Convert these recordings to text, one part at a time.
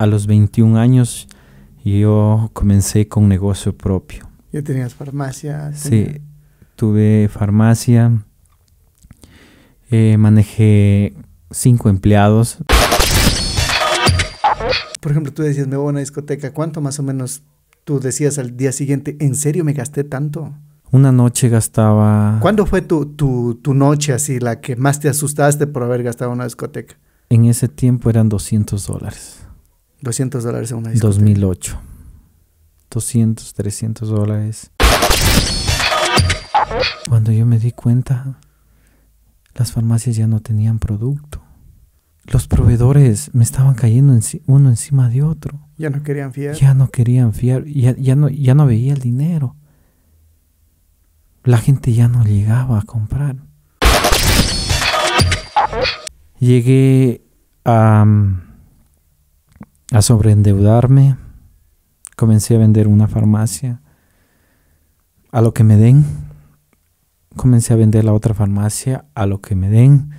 a los 21 años yo comencé con negocio propio. ¿Ya tenías farmacia? Sí, tuve farmacia, eh, manejé cinco empleados. Por ejemplo, tú decías, me voy a una discoteca, ¿cuánto más o menos tú decías al día siguiente, ¿en serio me gasté tanto? Una noche gastaba... ¿Cuándo fue tu, tu, tu noche así, la que más te asustaste por haber gastado en una discoteca? En ese tiempo eran 200 dólares. 200 dólares en una discoteca. 2008. 200, 300 dólares. Cuando yo me di cuenta, las farmacias ya no tenían producto. Los proveedores me estaban cayendo uno encima de otro. Ya no querían fiar. Ya no querían fiar. Ya, ya, no, ya no veía el dinero. La gente ya no llegaba a comprar. Llegué a... Mm, a sobreendeudarme. Comencé a vender una farmacia. A lo que me den. Comencé a vender la otra farmacia a lo que me den.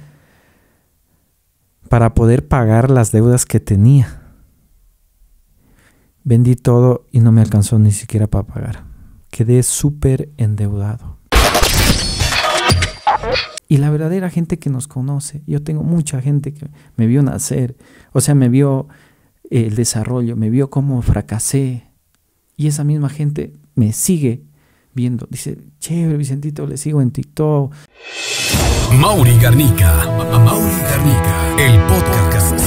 Para poder pagar las deudas que tenía. Vendí todo y no me alcanzó ni siquiera para pagar. Quedé súper endeudado. Y la verdadera gente que nos conoce, yo tengo mucha gente que me vio nacer, o sea, me vio el desarrollo, me vio como fracasé. Y esa misma gente me sigue viendo. Dice, chévere, Vicentito, le sigo en TikTok. Mauri Garnica. Mauri Garnica. El podcast.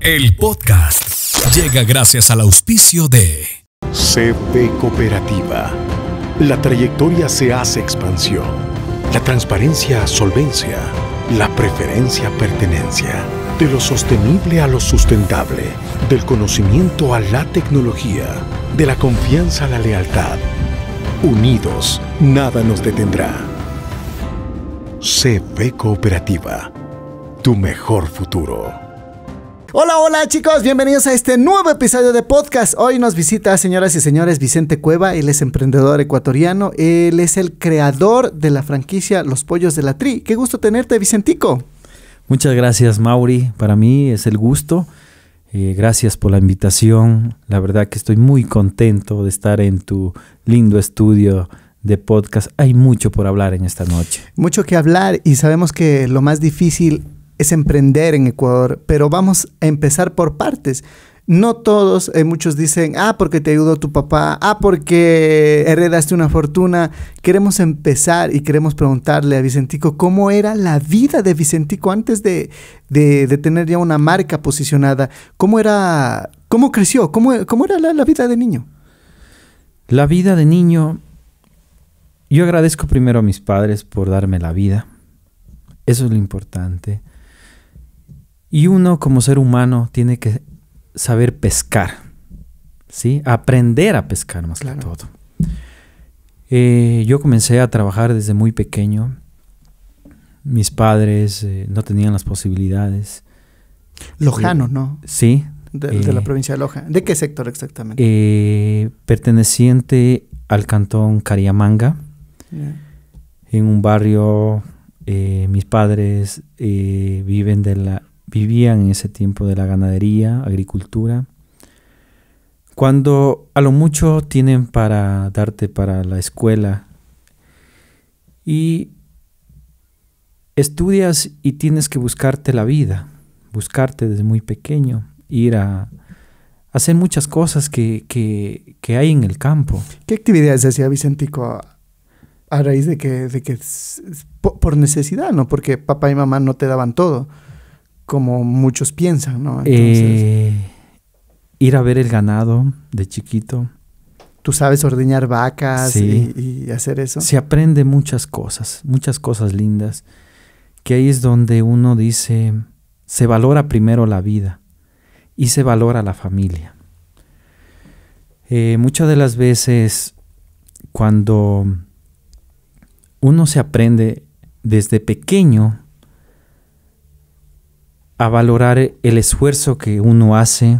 El podcast llega gracias al auspicio de CP Cooperativa. La trayectoria se hace expansión. La transparencia, solvencia. La preferencia, pertenencia. De lo sostenible a lo sustentable, del conocimiento a la tecnología, de la confianza a la lealtad. Unidos, nada nos detendrá. CB Cooperativa, tu mejor futuro. Hola, hola chicos, bienvenidos a este nuevo episodio de podcast. Hoy nos visita, señoras y señores, Vicente Cueva, él es emprendedor ecuatoriano, él es el creador de la franquicia Los Pollos de la Tri. Qué gusto tenerte, Vicentico. Muchas gracias Mauri, para mí es el gusto. Eh, gracias por la invitación. La verdad que estoy muy contento de estar en tu lindo estudio de podcast. Hay mucho por hablar en esta noche. Mucho que hablar y sabemos que lo más difícil es emprender en Ecuador, pero vamos a empezar por partes. No todos, eh, muchos dicen, ah, porque te ayudó tu papá, ah, porque heredaste una fortuna. Queremos empezar y queremos preguntarle a Vicentico cómo era la vida de Vicentico antes de, de, tener ya una marca posicionada. ¿Cómo era, cómo creció, cómo, era la vida de niño? La vida de niño, yo agradezco primero a mis padres por darme la vida. Eso es lo importante. Y uno como ser humano tiene que saber pescar, ¿sí? Aprender a pescar más que todo. Eh, yo comencé a trabajar desde muy pequeño. Mis padres eh, no tenían las posibilidades. Lojano, ¿no? Sí. De, la eh, provincia de Loja. ¿De qué sector exactamente? perteneciente al cantón Cariamanga. En un barrio, mis padres viven de la, vivían en ese tiempo de la ganadería, agricultura, cuando a lo mucho tienen para darte para la escuela y estudias y tienes que buscarte la vida, buscarte desde muy pequeño, ir a hacer muchas cosas que, hay en el campo. ¿Qué actividades hacía Vicentico a raíz de que, de que por necesidad, no? Porque papá y mamá no te daban todo como muchos piensan, ¿no? Eh, ir a ver el ganado de chiquito. Tú sabes ordeñar vacas y, hacer eso. Se aprende muchas cosas, muchas cosas lindas, que ahí es donde uno dice, se valora primero la vida y se valora la familia. Eh, muchas de las veces cuando uno se aprende desde pequeño a valorar el esfuerzo que uno hace,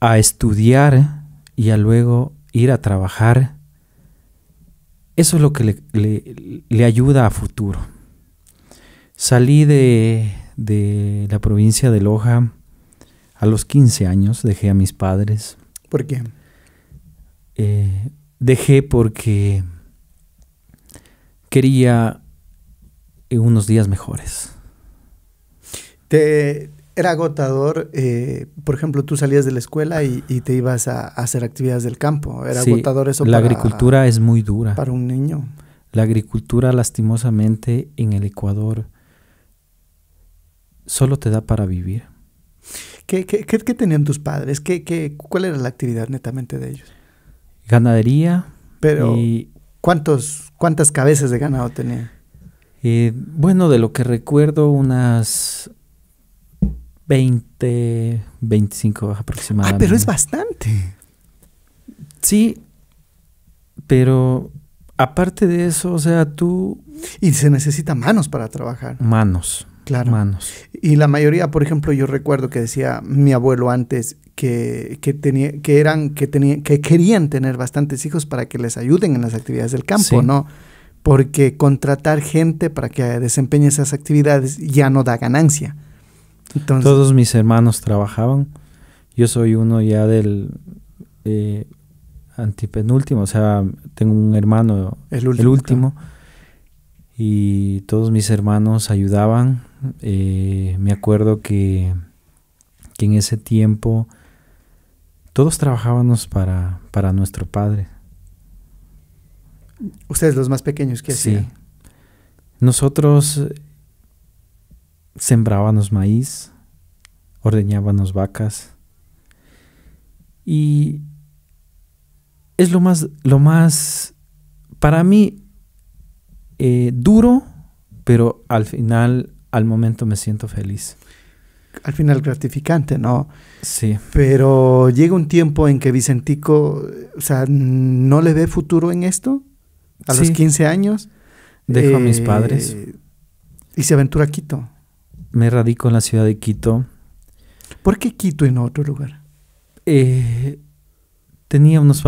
a estudiar y a luego ir a trabajar, eso es lo que le, ayuda a futuro. Salí de, de la provincia de Loja a los 15 años, dejé a mis padres. ¿Por qué? Eh, dejé porque quería unos días mejores. era agotador, eh, por ejemplo, tú salías de la escuela y, te ibas a, hacer actividades del campo. Era agotador eso. La agricultura es muy dura. Para un niño. La agricultura, lastimosamente, en el Ecuador solo te da para vivir. ¿Qué, tenían tus padres? ¿Qué, cuál era la actividad netamente de ellos? Ganadería. Pero, ¿cuántos, ¿cuántas cabezas de ganado tenían? Eh, bueno, de lo que recuerdo, unas 20, 25 aproximadamente. Ah, pero es bastante. Sí, pero aparte de eso, o sea, tú... Y se necesitan manos para trabajar. Manos. Claro. Manos. Y la mayoría, por ejemplo, yo recuerdo que decía mi abuelo antes que, que, que, eran, que, tenía, que querían tener bastantes hijos para que les ayuden en las actividades del campo, ¿no? porque contratar gente para que desempeñe esas actividades ya no da ganancia. Todos mis hermanos trabajaban. Yo soy uno ya del eh, antepenúltimo, o sea, tengo un hermano, el último. Y todos mis hermanos ayudaban. Eh, me acuerdo que, en ese tiempo todos trabajábamos para, para nuestro Padre. Ustedes los más pequeños, que hacían? Sí. Nosotros sembrábamos maíz, ordeñábamos vacas y es lo más, lo más, para mí, eh, duro, pero al final, al momento me siento feliz. Al final gratificante, ¿no? Sí. Pero llega un tiempo en que Vicentico, o sea, ¿no le ve futuro en esto? a los 15 años. Dejo a mis eh, padres. Y se aventura a Quito. Me radico en la ciudad de Quito. ¿Por qué Quito en otro lugar? Eh, tenía, unos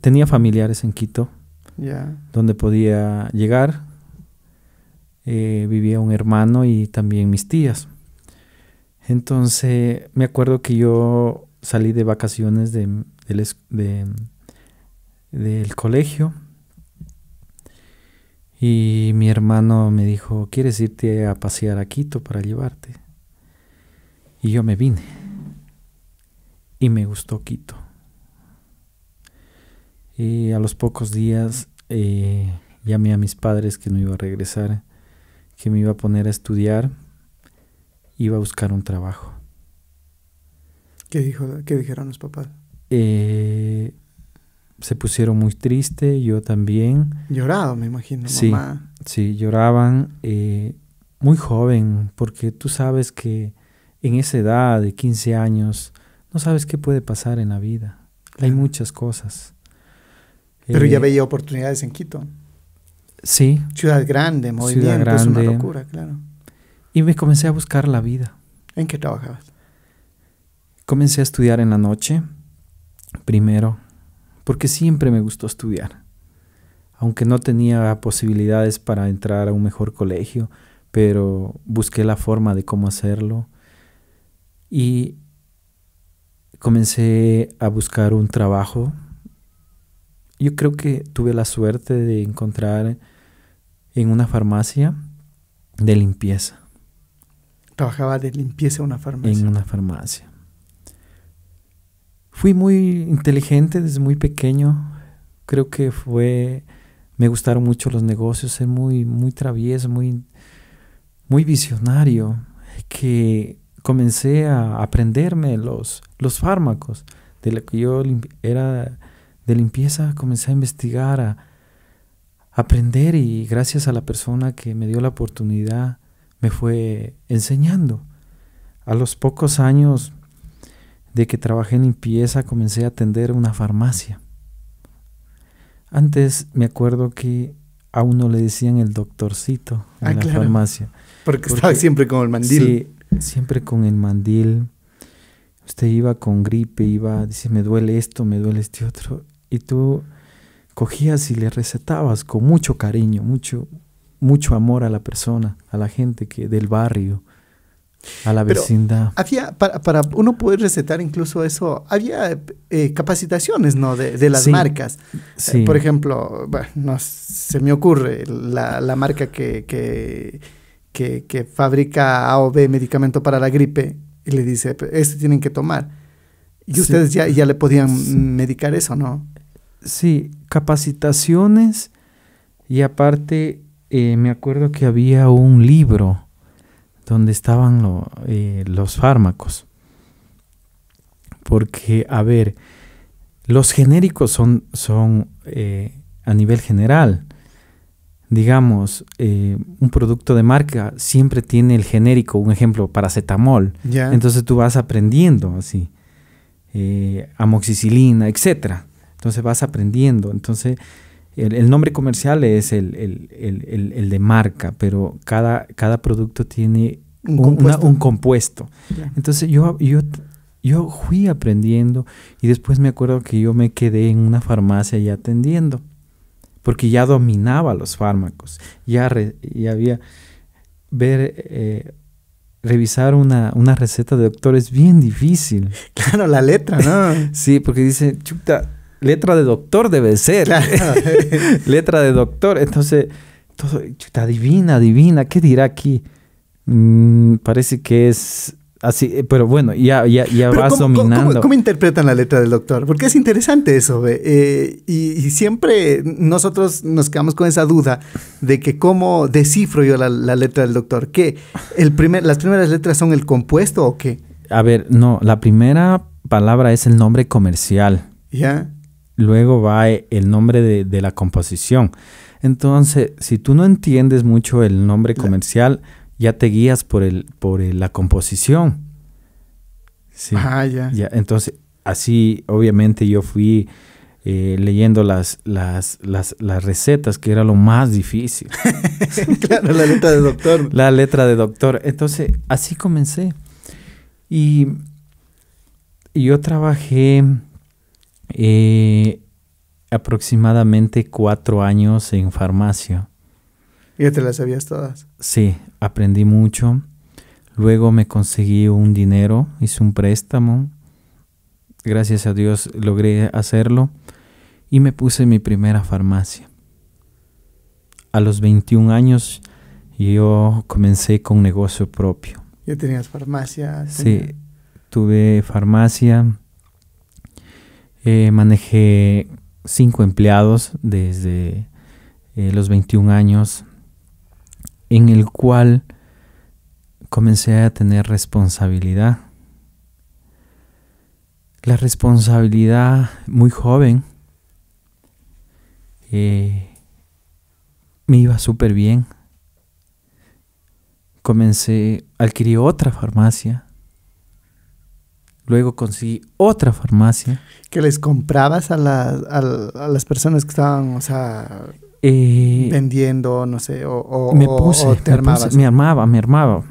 tenía familiares en Quito. Donde podía llegar. Eh, vivía un hermano y también mis tías. Entonces, me acuerdo que yo salí de vacaciones de del colegio y mi hermano me dijo, ¿quieres irte a pasear a Quito para llevarte? Y yo me vine. Y me gustó Quito. Y a los pocos días eh, llamé a mis padres que no iba a regresar, que me iba a poner a estudiar, iba a buscar un trabajo. ¿Qué, dijo, qué dijeron los papás? Eh, se pusieron muy tristes, yo también. Llorado, me imagino. Sí, mamá. sí, lloraban eh, muy joven, porque tú sabes que en esa edad de 15 años no sabes qué puede pasar en la vida. Hay muchas cosas. Pero ya eh, veía oportunidades en Quito. Sí. Ciudad grande, movimiento, Ciudad grande. es una locura, claro. Y me comencé a buscar la vida. ¿En qué trabajabas? Comencé a estudiar en la noche, primero porque siempre me gustó estudiar. Aunque no tenía posibilidades para entrar a un mejor colegio, pero busqué la forma de cómo hacerlo y comencé a buscar un trabajo. Yo creo que tuve la suerte de encontrar en una farmacia de limpieza. Trabajaba de limpieza en una farmacia. En una farmacia fui muy inteligente desde muy pequeño. Creo que fue, me gustaron mucho los negocios, Ser muy, muy travieso, muy, muy visionario, que comencé a aprenderme los, los fármacos de lo que yo era de limpieza, comencé a investigar, a aprender y gracias a la persona que me dio la oportunidad me fue enseñando. A los pocos años de que trabajé en limpieza comencé a atender una farmacia. Antes me acuerdo que a uno le decían el doctorcito en ah, la farmacia. Porque, estaba siempre con el mandil. Sí, siempre con el mandil. Usted iba con gripe, iba, dice, me duele esto, me duele este otro. Y tú cogías y le recetabas con mucho cariño, mucho, mucho amor a la persona, a la gente que, del barrio. A la vecindad. había, para, uno poder recetar incluso eso, había eh, capacitaciones, De, las marcas. Eh, por ejemplo, se me ocurre la, marca que, que, que, o B medicamento para la gripe, y le dice, este tienen que tomar. Y ustedes ya, le podían medicar eso, ¿no? Sí, capacitaciones y aparte eh, me acuerdo que había un libro donde estaban eh, los fármacos. Porque, a ver, los genéricos son, son eh, a nivel general. Digamos, eh, un producto de marca siempre tiene el genérico, un ejemplo, paracetamol. Entonces tú vas aprendiendo así, amoxicilina, etc. Entonces vas aprendiendo. Entonces el, nombre comercial es el, de marca, pero cada, cada producto tiene un, compuesto. Entonces yo, yo, yo fui aprendiendo y después me acuerdo que yo me quedé en una farmacia y atendiendo, porque ya dominaba los fármacos, ya, había ver... Eh, revisar una, receta de doctor es bien difícil. Claro, la letra, ¿no? sí, porque dice, chuta, letra de doctor debe ser. letra de doctor. Entonces, todo, chuta, divina, divina, ¿qué dirá aquí? Mm, parece que es así, eh, pero bueno, ya, ya, ya vas dominando. ¿cómo, interpretan la letra del doctor? Porque es interesante eso, eh, y, siempre nosotros nos quedamos con esa duda de que cómo descifro yo la, letra del doctor. ¿Qué? El primer, ¿Las primeras letras son el compuesto o qué? A ver, no, la primera palabra es el nombre comercial. ¿Ya? luego va el nombre de, la composición. Entonces, si tú no entiendes mucho el nombre comercial, ya te guías por, el, por la composición. Sí. Ah, ya. Entonces, así obviamente yo fui eh, leyendo las, las, las, recetas, que era lo más difícil. claro, la letra de doctor. La letra de doctor. Entonces, así comencé. Y yo trabajé eh, aproximadamente cuatro años en farmacia. ya te las sabías todas? Sí, aprendí mucho. Luego me conseguí un dinero, hice un préstamo. Gracias a Dios logré hacerlo y me puse mi primera farmacia. A los 21 años yo comencé con negocio propio. ¿Ya tenías farmacia? Sí, tuve farmacia eh, manejé cinco empleados desde eh, los 21 años, en el cual comencé a tener responsabilidad. La responsabilidad muy joven. Eh, me iba súper bien. Comencé, adquirí otra farmacia Luego conseguí otra farmacia. ¿Que les comprabas a, las personas que estaban, o sea, eh, vendiendo, no sé, o, me puse, te me armaba, me armaba.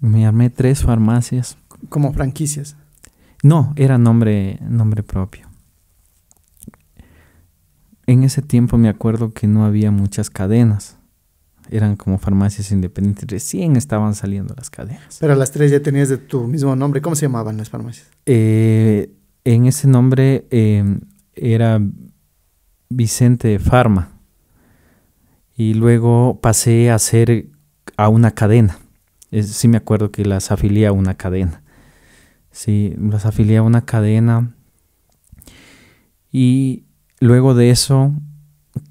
Me armé tres farmacias. ¿Como franquicias? No, era nombre, nombre propio. En ese tiempo me acuerdo que no había muchas cadenas eran como farmacias independientes. Recién estaban saliendo las cadenas. Pero las tres ya tenías de tu mismo nombre. ¿Cómo se llamaban las farmacias? Eh, en ese nombre eh, era Vicente Farma. Y luego pasé a ser a una cadena. sí me acuerdo que las afilié a una cadena. Sí, las afilié a una cadena. Y luego de eso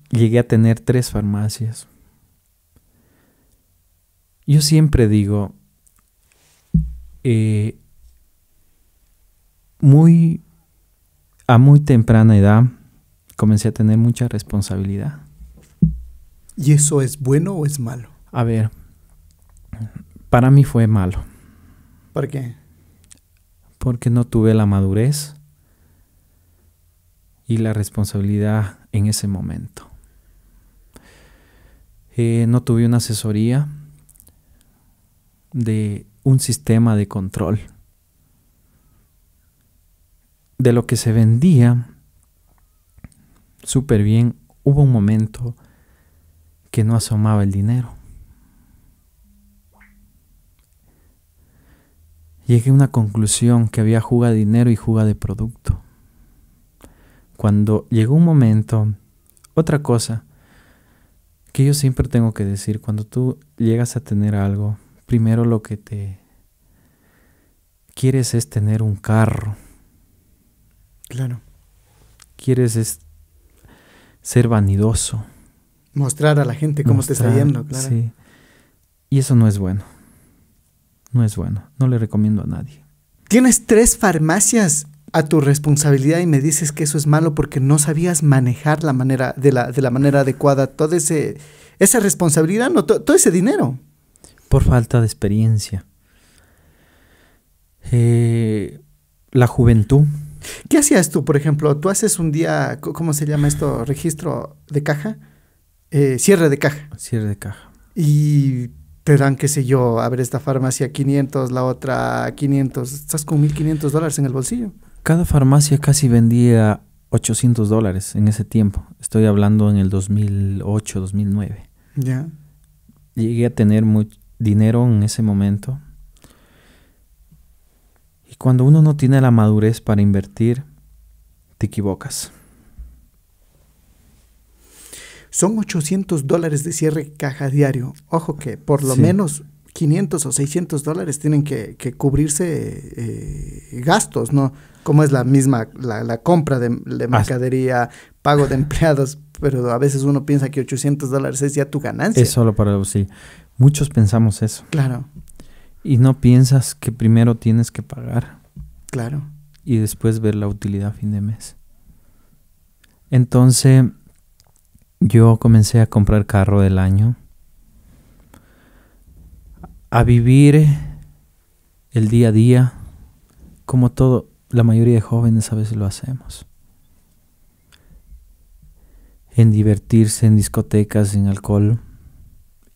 llegué a tener tres farmacias. Yo siempre digo, eh, muy, a muy temprana edad comencé a tener mucha responsabilidad. ¿Y eso es bueno o es malo? A ver, para mí fue malo. ¿Por qué? Porque no tuve la madurez y la responsabilidad en ese momento. Eh, no tuve una asesoría de un sistema de control. De lo que se vendía súper bien, hubo un momento que no asomaba el dinero. Llegué a una conclusión que había juga de dinero y juga de producto. Cuando llegó un momento, otra cosa que yo siempre tengo que decir, cuando tú llegas a tener algo, primero lo que te quieres es tener un carro. Claro. Quieres es ser vanidoso. Mostrar a la gente cómo te está yendo, claro. Sí. Y eso no es bueno. No es bueno. No le recomiendo a nadie. Tienes tres farmacias a tu responsabilidad y me dices que eso es malo porque no sabías manejar la manera, de, la, manera adecuada toda ese, esa responsabilidad, todo ese dinero por falta de experiencia. Eh, la juventud. ¿Qué hacías tú, por ejemplo? Tú haces un día, ¿cómo se llama esto? Registro de caja. Eh, cierre de caja. Cierre de caja. Y te dan, qué sé yo, a ver, esta farmacia 500, la otra 500. Estás con 1.500 dólares en el bolsillo. Cada farmacia casi vendía 800 dólares en ese tiempo. Estoy hablando en el 2008, 2009. Ya. Llegué a tener muy, dinero en ese momento. Y cuando uno no tiene la madurez para invertir, te equivocas. Son 800 dólares de cierre caja diario. Ojo que por lo menos 500 o 600 dólares tienen que, cubrirse eh, gastos, ¿no? Como es la misma, la, compra de, de mercadería, pago de empleados, pero a veces uno piensa que 800 dólares es ya tu ganancia. Es solo para sí. Muchos pensamos eso. Claro. Y no piensas que primero tienes que pagar. Claro. Y después ver la utilidad a fin de mes. Entonces, yo comencé a comprar carro del año. A vivir eh, el día a día, como todo, la mayoría de jóvenes a veces lo hacemos en divertirse en discotecas, en alcohol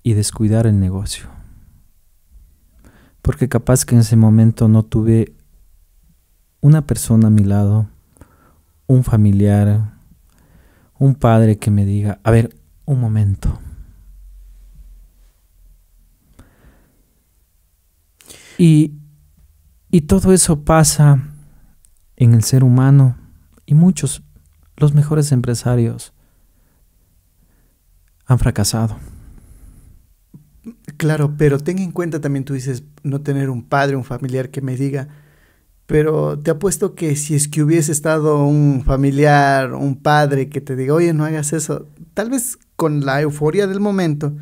y descuidar el negocio. Porque capaz que en ese momento no tuve una persona a mi lado, un familiar, un padre que me diga, a ver, un momento. Y, y todo eso pasa en el ser humano y muchos, los mejores empresarios, han fracasado. Claro, pero ten en cuenta también, tú dices, no tener un padre, un familiar que me diga, pero te apuesto que si es que hubiese estado un familiar, un padre que te diga, oye, no hagas eso, tal vez con la euforia del momento,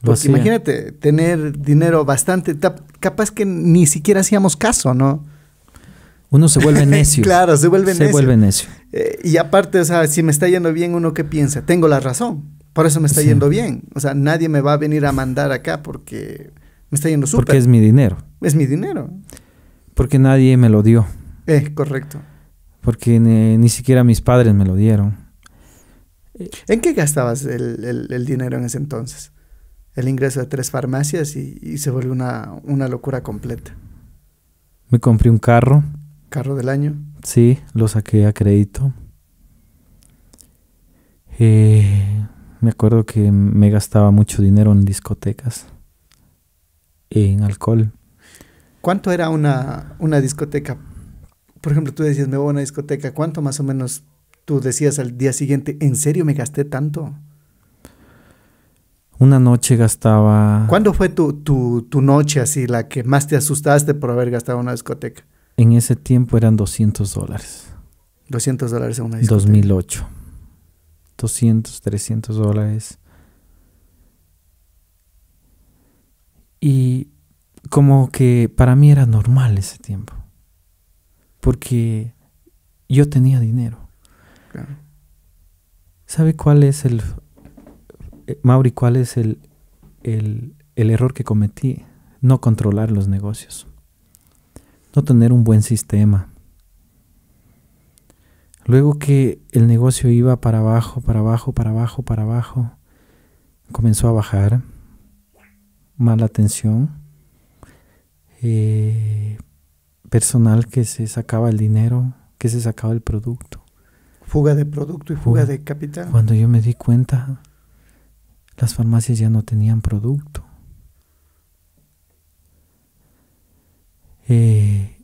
porque imagínate, tener dinero bastante, capaz que ni siquiera hacíamos caso, ¿no? Uno se vuelve necio. claro, se vuelve necio. Eh, y aparte, o sea, si me está yendo bien, uno que piensa, tengo la razón. Por eso me está yendo bien. O sea, nadie me va a venir a mandar acá porque me está yendo súper. Porque es mi dinero. Es mi dinero. Porque nadie me lo dio. Eh, correcto. Porque ni, siquiera mis padres me lo dieron. Eh, ¿En qué gastabas el, dinero en ese entonces? el ingreso de tres farmacias y, se volvió una, una, locura completa. Me compré un carro. ¿Carro del año? Sí, lo saqué a crédito. Eh, me acuerdo que me gastaba mucho dinero en discotecas, en alcohol. ¿Cuánto era una, una discoteca? Por ejemplo, tú decías, me voy a una discoteca. ¿Cuánto más o menos tú decías al día siguiente, ¿en serio me gasté tanto? Una noche gastaba... ¿Cuándo fue tu, noche así, la que más te asustaste por haber gastado una discoteca? En ese tiempo eran 200 dólares. 200 dólares en una discoteca. 2008. 200, 300 dólares. Y como que para mí era normal ese tiempo. Porque yo tenía dinero. ¿Sabe cuál es el... Eh, Mauri, cuál es el, el, el error que cometí? No controlar los negocios. No tener un buen sistema. Luego que el negocio iba para abajo, para abajo, para abajo, para abajo, comenzó a bajar, mala atención. Eh, personal que se sacaba el dinero, que se sacaba el producto. Fuga de producto y fuga, fuga de capital. Cuando yo me di cuenta, las farmacias ya no tenían producto. Eh,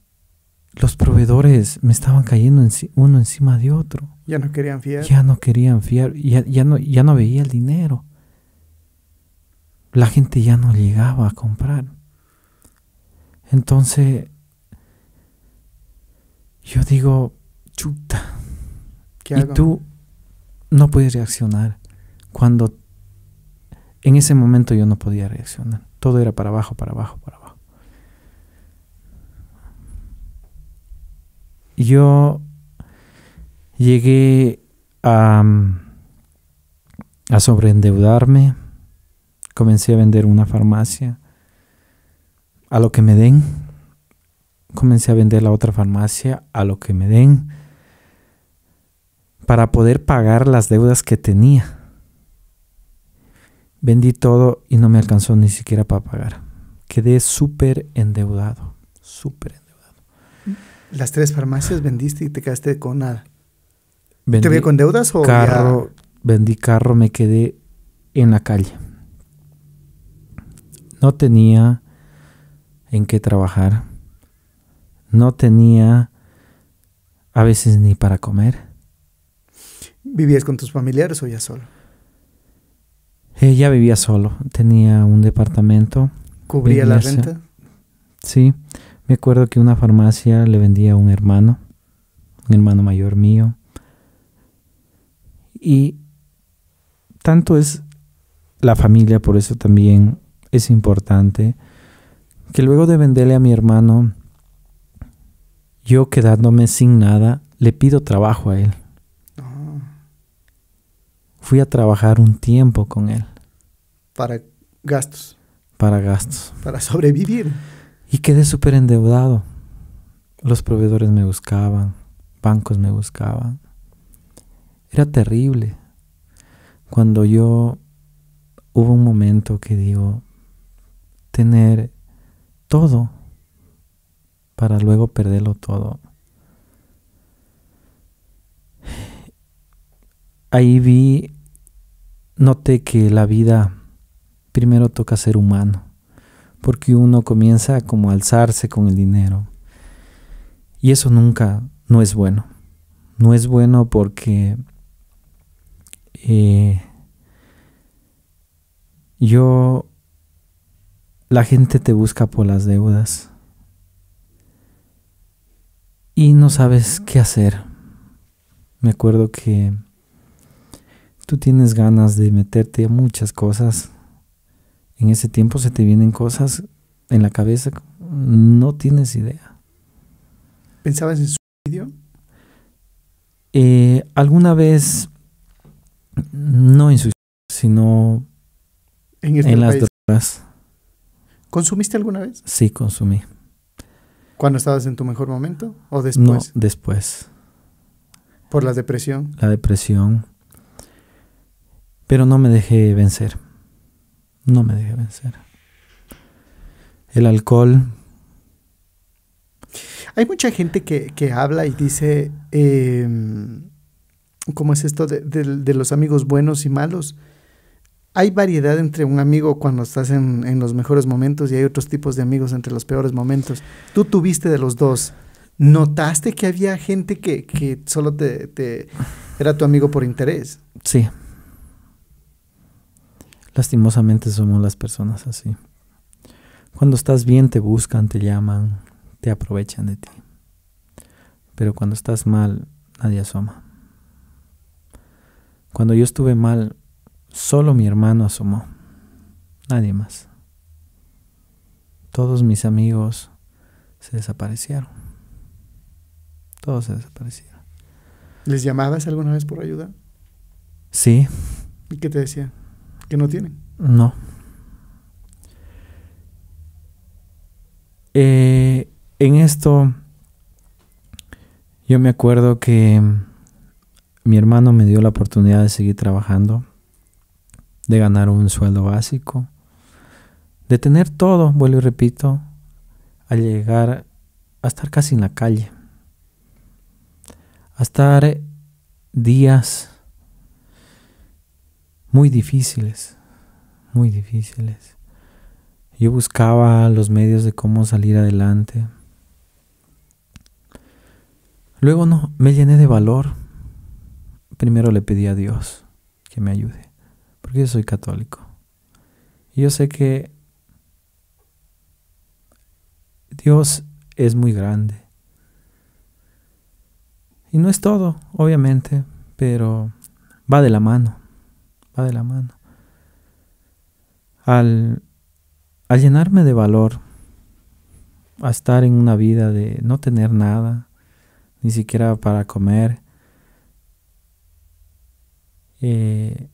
los proveedores me estaban cayendo uno encima de otro. Ya no querían fiar. Ya no querían fiar, ya, ya, no, ya no veía el dinero. La gente ya no llegaba a comprar. Entonces, yo digo, chuta. Y tú no puedes reaccionar. Cuando en ese momento yo no podía reaccionar. Todo era para abajo, para abajo, para abajo. yo llegué mm, a, sobreendeudarme, comencé a vender una farmacia, a lo que me den, comencé a vender la otra farmacia, a lo que me den, para poder pagar las deudas que tenía. Vendí todo y no me alcanzó ni siquiera para pagar. Quedé súper endeudado, súper endeudado. Las tres farmacias vendiste y te quedaste con nada. ¿Te vi con deudas o carro? Vendí carro, me quedé en la calle. No tenía en qué trabajar. No tenía a veces ni para comer. ¿Vivías con tus familiares o ya solo? Ella eh, vivía solo, tenía un departamento. ¿Cubría la renta? Sí, me acuerdo que una farmacia le vendía a un hermano, un hermano mayor mío. Y tanto es la familia, por eso también es importante, que luego de venderle a mi hermano, yo quedándome sin nada, le pido trabajo a él. Ah. Fui a trabajar un tiempo con él. Para gastos. Para gastos. Para sobrevivir. Y quedé súper endeudado. Los proveedores me buscaban, bancos me buscaban. Era terrible. Cuando yo hubo un momento que digo, tener todo para luego perderlo todo. Ahí vi, noté que la vida primero toca ser humano porque uno comienza a como alzarse con el dinero. Y eso nunca, no es bueno. No es bueno porque eh, yo, la gente te busca por las deudas y no sabes qué hacer. Me acuerdo que tú tienes ganas de meterte a muchas cosas en ese tiempo se te vienen cosas en la cabeza, no tienes idea. ¿Pensabas en suicidio? Eh, alguna vez, no en suicidio, sino en, este las drogas. ¿Consumiste alguna vez? Sí, consumí. ¿Cuándo estabas en tu mejor momento o después? No, después. ¿Por la depresión? La depresión. Pero no me dejé vencer. No me dejé vencer. El alcohol. Hay mucha gente que, habla y dice, em, ¿cómo es esto de, los amigos buenos y malos? Hay variedad entre un amigo cuando estás en, en los mejores momentos y hay otros tipos de amigos entre los peores momentos. Tú tuviste de los dos. ¿Notaste que había gente que, solo te, te, era tu amigo por interés? Sí, Lastimosamente somos las personas así. Cuando estás bien te buscan, te llaman, te aprovechan de ti. Pero cuando estás mal, nadie asoma. Cuando yo estuve mal, solo mi hermano asomó. Nadie más. Todos mis amigos se desaparecieron. Todos se desaparecieron. ¿Les llamabas alguna vez por ayuda? Sí. ¿Y qué te decía? que no tienen. No. Eh, en esto, yo me acuerdo que mi hermano me dio la oportunidad de seguir trabajando, de ganar un sueldo básico, de tener todo, vuelvo y repito, a llegar a estar casi en la calle, a estar días muy difíciles, muy difíciles. Yo buscaba los medios de cómo salir adelante. Luego no, me llené de valor. Primero le pedí a Dios que me ayude, porque yo soy católico. Y yo sé que Dios es muy grande. Y no es todo, obviamente, pero va de la mano va de la mano. Al, llenarme de valor, a estar en una vida de no tener nada, ni siquiera para comer, eh,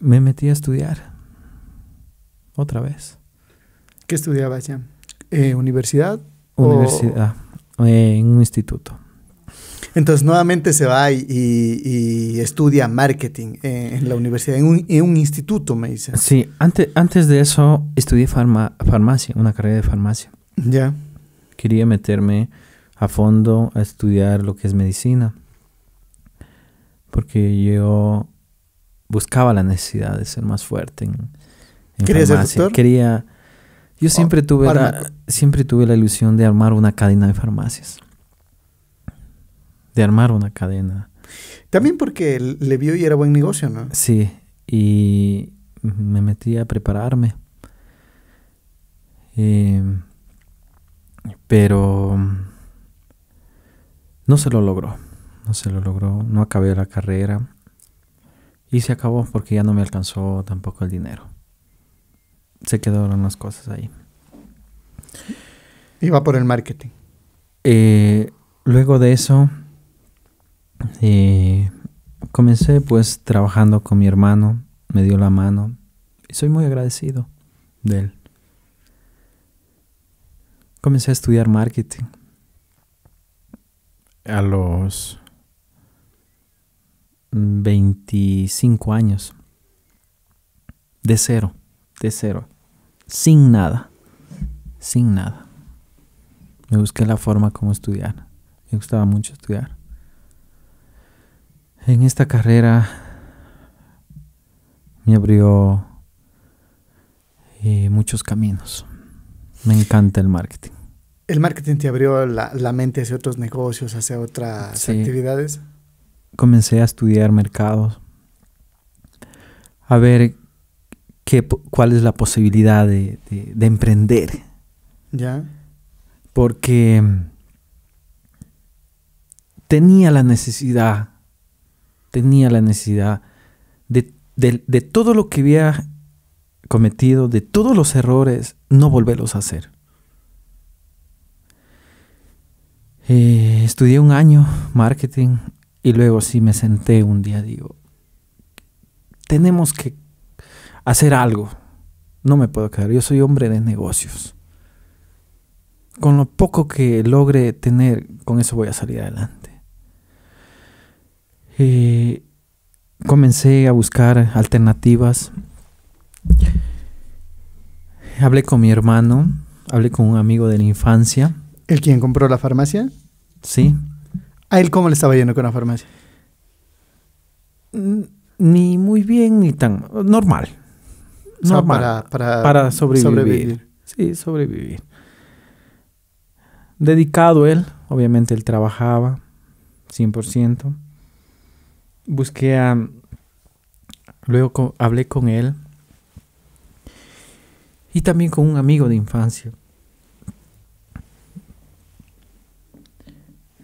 me metí a estudiar otra vez. ¿Qué estudiabas ya? Eh, ¿Universidad? Universidad, eh, en un instituto. Entonces nuevamente se va y, estudia marketing en, la universidad, en un, instituto, me dice. Sí, antes, antes de eso estudié farmacia, una carrera de farmacia. Ya. Quería meterme a fondo a estudiar lo que es medicina, porque yo buscaba la necesidad de ser más fuerte en, en ¿Quería Quería... Yo oh, siempre, tuve siempre tuve la ilusión de armar una cadena de farmacias de armar una cadena. También porque le vio y era buen negocio, ¿no? Sí, y me metí a prepararme. Em, pero no se lo logró, no se lo logró, no acabé la carrera y se acabó porque ya no me alcanzó tampoco el dinero. Se quedaron las cosas ahí. Iba por el marketing. Eh, luego de eso, eh, comencé pues trabajando con mi hermano, me dio la mano y soy muy agradecido de él. Comencé a estudiar marketing. A los 25 años. De cero, de cero. Sin nada, sin nada. Me busqué la forma como estudiar. Me gustaba mucho estudiar. En esta carrera me abrió eh, muchos caminos. Me encanta el marketing. ¿El marketing te abrió la, mente hacia otros negocios, hacia otras actividades? Comencé a estudiar mercados, a ver qué, cuál es la posibilidad de emprender. ¿Ya? Porque tenía la necesidad tenía la necesidad de, todo lo que había cometido, de todos los errores, no volverlos a hacer. Eh, estudié un año marketing y luego sí me senté un día, digo, tenemos que hacer algo. No me puedo quedar, yo soy hombre de negocios. Con lo poco que logre tener, con eso voy a salir adelante eh, comencé a buscar alternativas. Hablé con mi hermano, hablé con un amigo de la infancia. ¿El quien compró la farmacia? Sí. ¿A él cómo le estaba yendo con la farmacia? Ni muy bien ni tan normal. Para, sobrevivir. sobrevivir. Sí, sobrevivir. Dedicado él, obviamente él trabajaba 100% busqué a... Luego hablé con él y también con un amigo de infancia.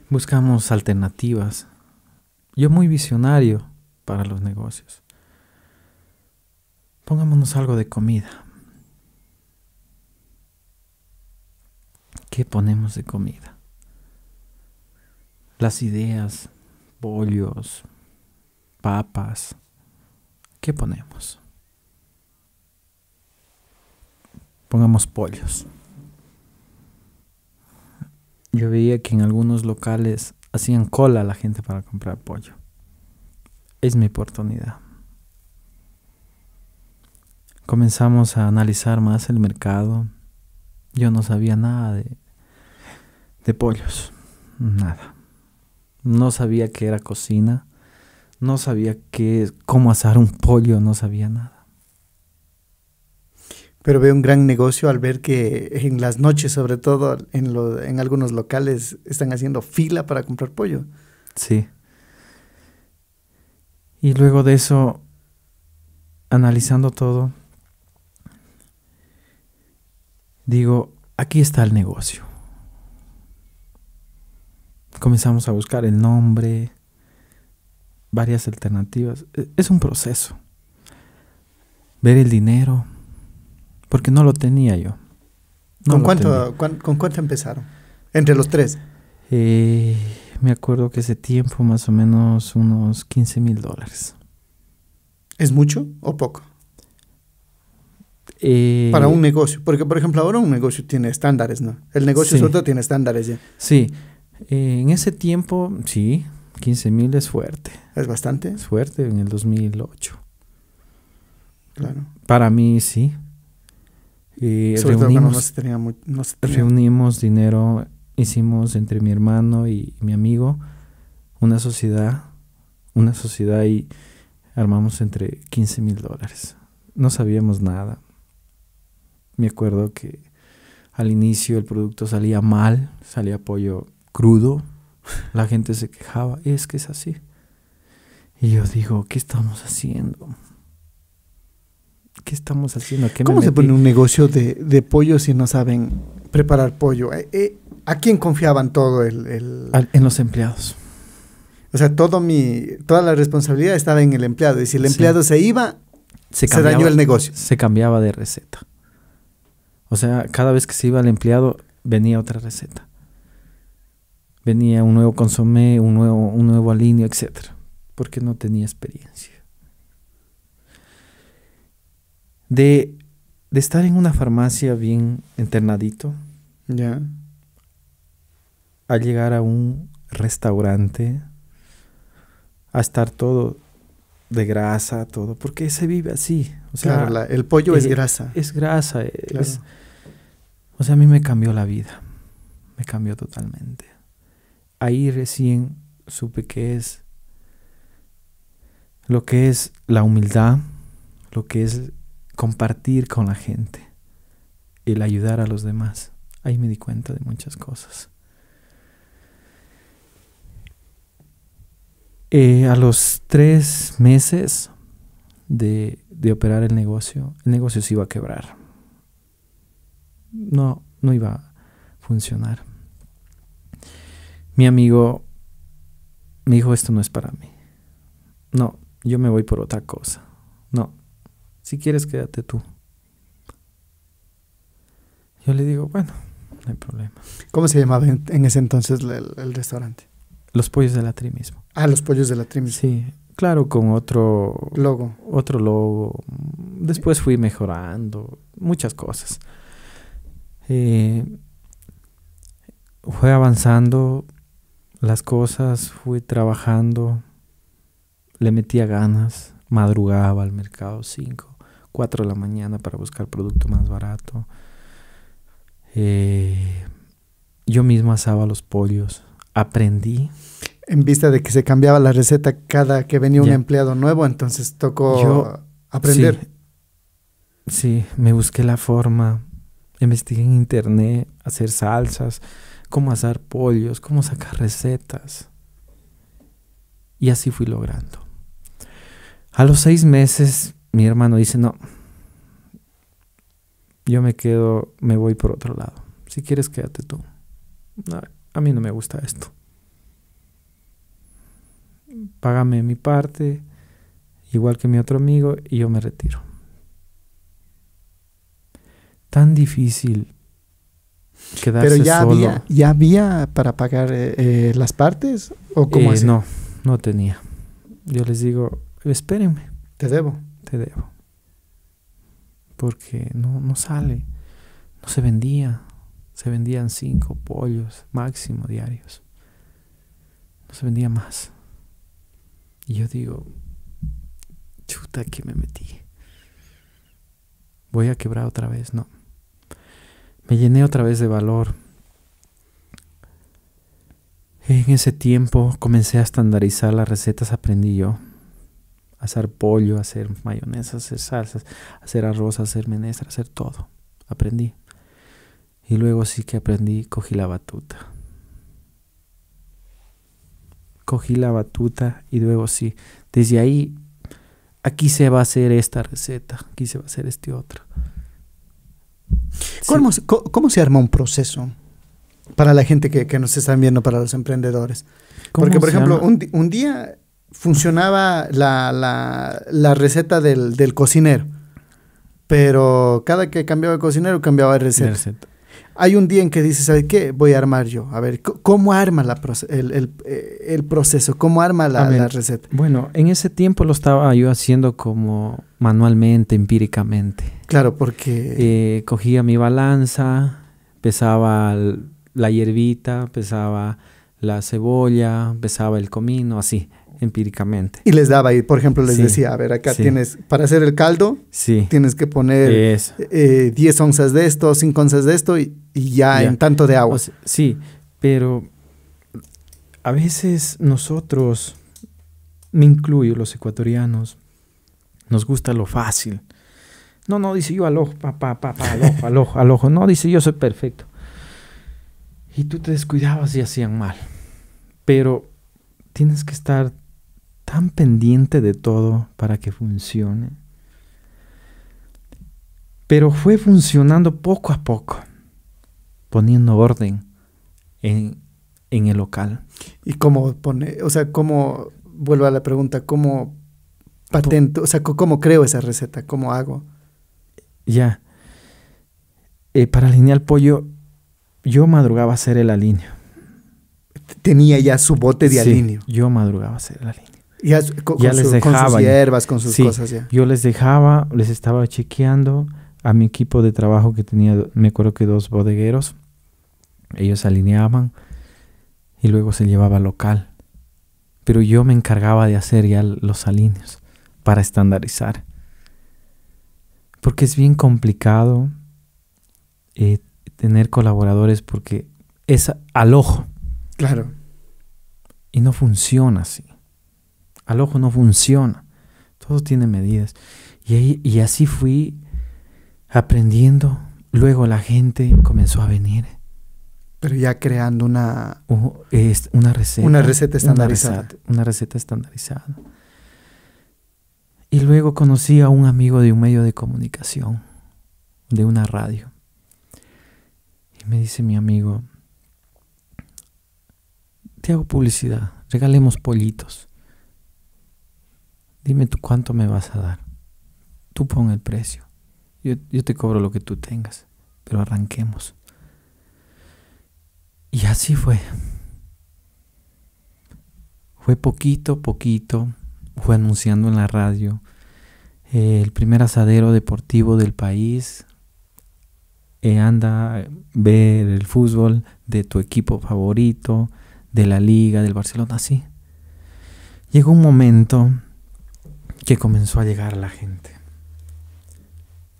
Buscamos alternativas. Yo muy visionario para los negocios. Pongámonos algo de comida. ¿Qué ponemos de comida? Las ideas, bollos, papas. ¿Qué ponemos? Pongamos pollos. Yo veía que en algunos locales hacían cola la gente para comprar pollo. Es mi oportunidad. Comenzamos a analizar más el mercado. Yo no sabía nada de, de pollos. Nada. No sabía qué era cocina. No sabía qué, cómo asar un pollo, no sabía nada. Pero veo un gran negocio al ver que en las noches, sobre todo en, en algunos locales, están haciendo fila para comprar pollo. Sí. Y luego de eso, analizando todo, digo, aquí está el negocio. Comenzamos a buscar el nombre, varias alternativas. E, es un proceso. Ver el dinero, porque no lo tenía yo. ¿Con, cuánto, ¿Con cuánto empezaron? Entre los tres. Eh, me acuerdo que ese tiempo más o menos unos 15 mil dólares. ¿Es mucho o poco? Eh, Para un negocio. Porque, por ejemplo, ahora un negocio tiene estándares, ¿no? El negocio suelto tiene estándares ya. Sí. Eh, en ese tiempo, sí, 15 mil es fuerte. ¿Es bastante? fuerte en el 2008. Claro. Para mí sí. Y reunimos, no se tenía reunimos dinero, hicimos entre mi hermano y mi amigo una sociedad, una sociedad y armamos entre 15 mil dólares. No sabíamos nada. Me acuerdo que al inicio el producto salía mal, salía pollo crudo, la gente se quejaba, es que es así. Y yo digo, ¿qué estamos haciendo? ¿Qué estamos haciendo? ¿Qué ¿Cómo se pone un negocio de, pollo si no saben preparar pollo? ¿Eh, eh a quién confiaban todo el...? en los empleados. O sea, todo mi, toda la responsabilidad estaba en el empleado. Y si el empleado se iba, se, se dañó el negocio. Se cambiaba de receta. O sea, cada vez que se iba el empleado, venía otra receta venía un nuevo consomé, un nuevo, un nuevo alineo, etc. Porque no tenía experiencia. De, estar en una farmacia bien internadito. Ya. A llegar a un restaurante. A estar todo de grasa, todo. Porque se vive así. O sea, claro, el pollo es eh, grasa. Es grasa. o sea, a mí me cambió la vida. Me cambió totalmente ahí recién supe qué es lo que es la humildad, lo que es compartir con la gente, el ayudar a los demás. Ahí me di cuenta de muchas cosas. Eh, a los tres meses de, de, operar el negocio, el negocio se iba a quebrar. No, no iba a funcionar mi amigo me dijo, esto no es para mí. No, yo me voy por otra cosa. No, si quieres quédate tú. Yo le digo, bueno, no hay problema. ¿Cómo se llamaba en, ese entonces el, restaurante? Los pollos de la Trimismo. Ah, los pollos de la Trimismo. Sí, claro, con otro logo. Otro logo. Después fui mejorando, muchas cosas. Eh, fue avanzando, las cosas, fui trabajando, le metía ganas, madrugaba al mercado cinco, cuatro de la mañana para buscar producto más barato. Eh, yo mismo asaba los pollos, aprendí. En vista de que se cambiaba la receta cada que venía un empleado nuevo, entonces tocó aprender. Sí, sí, me busqué la forma, investigué en internet, hacer salsas cómo hacer pollos, cómo sacar recetas. Y así fui logrando. A los seis meses mi hermano dice, no, yo me quedo, me voy por otro lado. Si quieres, quédate tú. a mí no me gusta esto. Págame mi parte, igual que mi otro amigo, y yo me retiro. Tan difícil pero ya había, para pagar eh, eh, las partes o como eh, No, no tenía. Yo les digo, espérenme. Te debo. Te debo. Porque no, no sale. No se vendía. Se vendían cinco pollos máximo diarios. No se vendía más. Y yo digo, chuta que me metí. Voy a quebrar otra vez, no. Me llené otra vez de valor. En ese tiempo comencé a estandarizar las recetas, aprendí yo. hacer pollo, hacer mayonesa, hacer salsas, hacer arroz, hacer menestra, hacer todo. Aprendí. Y luego sí que aprendí, cogí la batuta. Cogí la batuta y luego sí. Desde ahí, aquí se va a hacer esta receta, aquí se va a hacer este otro. ¿Cómo, ¿Cómo, se arma un proceso para la gente que, que nos están viendo, para los emprendedores? Porque, por ejemplo, un, un, día funcionaba la, la, la receta del, del, cocinero, pero cada que cambiaba el cocinero cambiaba de receta. Hay un día en que dices, ¿sabes qué? Voy a armar yo. A ver, ¿cómo arma la el, eh, el, proceso? ¿Cómo arma la, la receta? Bueno, en ese tiempo lo estaba yo haciendo como manualmente, empíricamente. Claro, porque... Eh, cogía mi balanza, pesaba la hierbita, pesaba la cebolla, pesaba el comino, así, empíricamente. Y les daba ahí, por ejemplo, les decía, a ver, acá tienes, para hacer el caldo, tienes que poner 10 eh, onzas de esto, 5 onzas de esto y, ya, en tanto de agua. sí, pero a veces nosotros, me incluyo los ecuatorianos, nos gusta lo fácil. No, no, dice yo al ojo, papá, papá, al ojo, al ojo, No, dice yo soy perfecto. Y tú te descuidabas y hacían mal. Pero tienes que estar tan pendiente de todo para que funcione. Pero fue funcionando poco a poco, poniendo orden en, en el local. ¿Y cómo pone, o sea, cómo, vuelvo a la pregunta, cómo patento, o sea, cómo creo esa receta, cómo hago? Ya. Eh, para alinear el pollo, yo madrugaba a hacer el alineo. Tenía ya su bote de alineo. Yo madrugaba a hacer el alineo. Ya, con, les dejaba, sus hierbas, con sus cosas Yo les dejaba, les estaba chequeando a mi equipo de trabajo que tenía, me acuerdo que dos bodegueros, ellos alineaban y luego se llevaba local. Pero yo me encargaba de hacer ya los alineos para estandarizar porque es bien complicado eh, tener colaboradores porque es al ojo. Claro. Y no funciona así. Al ojo no funciona. Todo tiene medidas. Y, así fui aprendiendo. Luego la gente comenzó a venir. Pero ya creando una... una receta. Una receta estandarizada. una receta estandarizada. Y luego conocí a un amigo de un medio de comunicación, de una radio. Y me dice mi amigo, te hago publicidad, regalemos pollitos Dime tú cuánto me vas a dar. Tú pon el precio. Yo, yo te cobro lo que tú tengas, pero arranquemos. Y así fue. Fue poquito, poquito, fue anunciando en la radio eh, el primer asadero deportivo del país. Eh, anda a ver el fútbol de tu equipo favorito, de la liga, del Barcelona, así. Llegó un momento que comenzó a llegar la gente.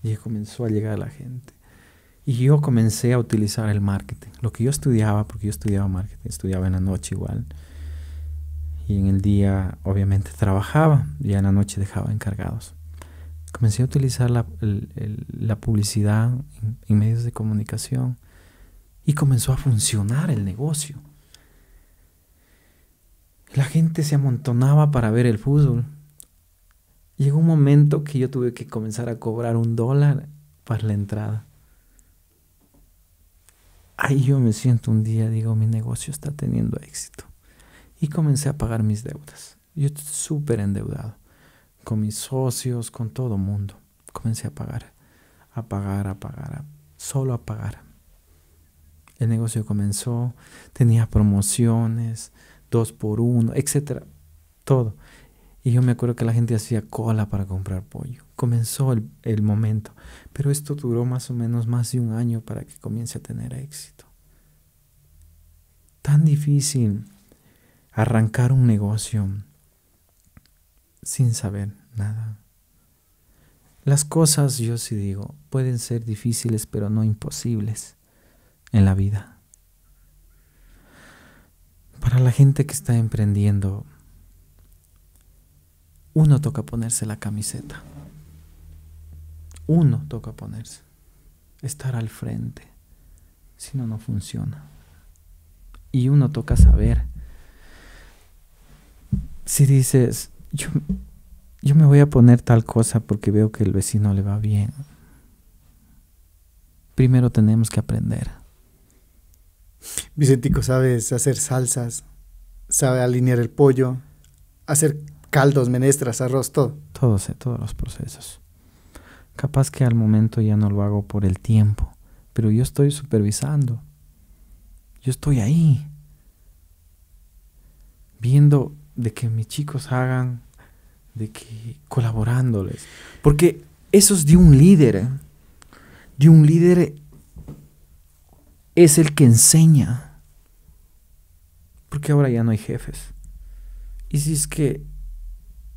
Y comenzó a llegar la gente. Y yo comencé a utilizar el marketing. Lo que yo estudiaba, porque yo estudiaba marketing, estudiaba en la noche igual y en el día obviamente trabajaba y en la noche dejaba encargados. Comencé a utilizar la, publicidad en, medios de comunicación y comenzó a funcionar el negocio. La gente se amontonaba para ver el fútbol. Llegó un momento que yo tuve que comenzar a cobrar un dólar para la entrada. Ahí yo me siento un día, digo, mi negocio está teniendo éxito y comencé a pagar mis deudas. Yo estoy súper endeudado, con mis socios, con todo mundo. Comencé a pagar, a pagar, a pagar, solo a pagar. El negocio comenzó, tenía promociones, dos por uno, etcétera, todo. Y yo me acuerdo que la gente hacía cola para comprar pollo. Comenzó el, momento, pero esto duró más o menos más de un año para que comience a tener éxito. Tan difícil arrancar un negocio sin saber nada. Las cosas, yo sí digo, pueden ser difíciles, pero no imposibles en la vida. Para la gente que está emprendiendo, uno toca ponerse la camiseta. Uno toca ponerse. Estar al frente. Si no, no funciona. Y uno toca saber si dices, yo, me voy a poner tal cosa porque veo que el vecino le va bien, primero tenemos que aprender. Vicentico, sabes hacer salsas, sabe alinear el pollo, hacer caldos, menestras, arroz, todo. Todo sé, todos los procesos. Capaz que al momento ya no lo hago por el tiempo, pero yo estoy supervisando. Yo estoy ahí, viendo de que mis chicos hagan, de que colaborándoles. Porque eso es de un líder. ¿eh? De un líder es el que enseña. Porque ahora ya no hay jefes. Y si es que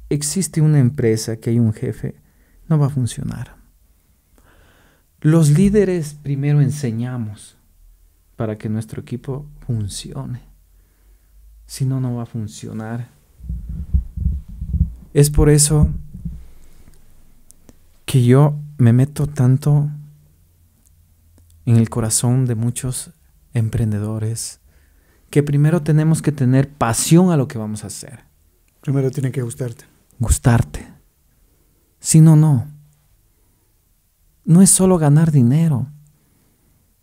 existe una empresa que hay un jefe, no va a funcionar. Los líderes primero enseñamos para que nuestro equipo funcione. Si no, no va a funcionar. Es por eso que yo me meto tanto en el corazón de muchos emprendedores que primero tenemos que tener pasión a lo que vamos a hacer. Primero tiene que gustarte. Gustarte. Si no, no. No es solo ganar dinero.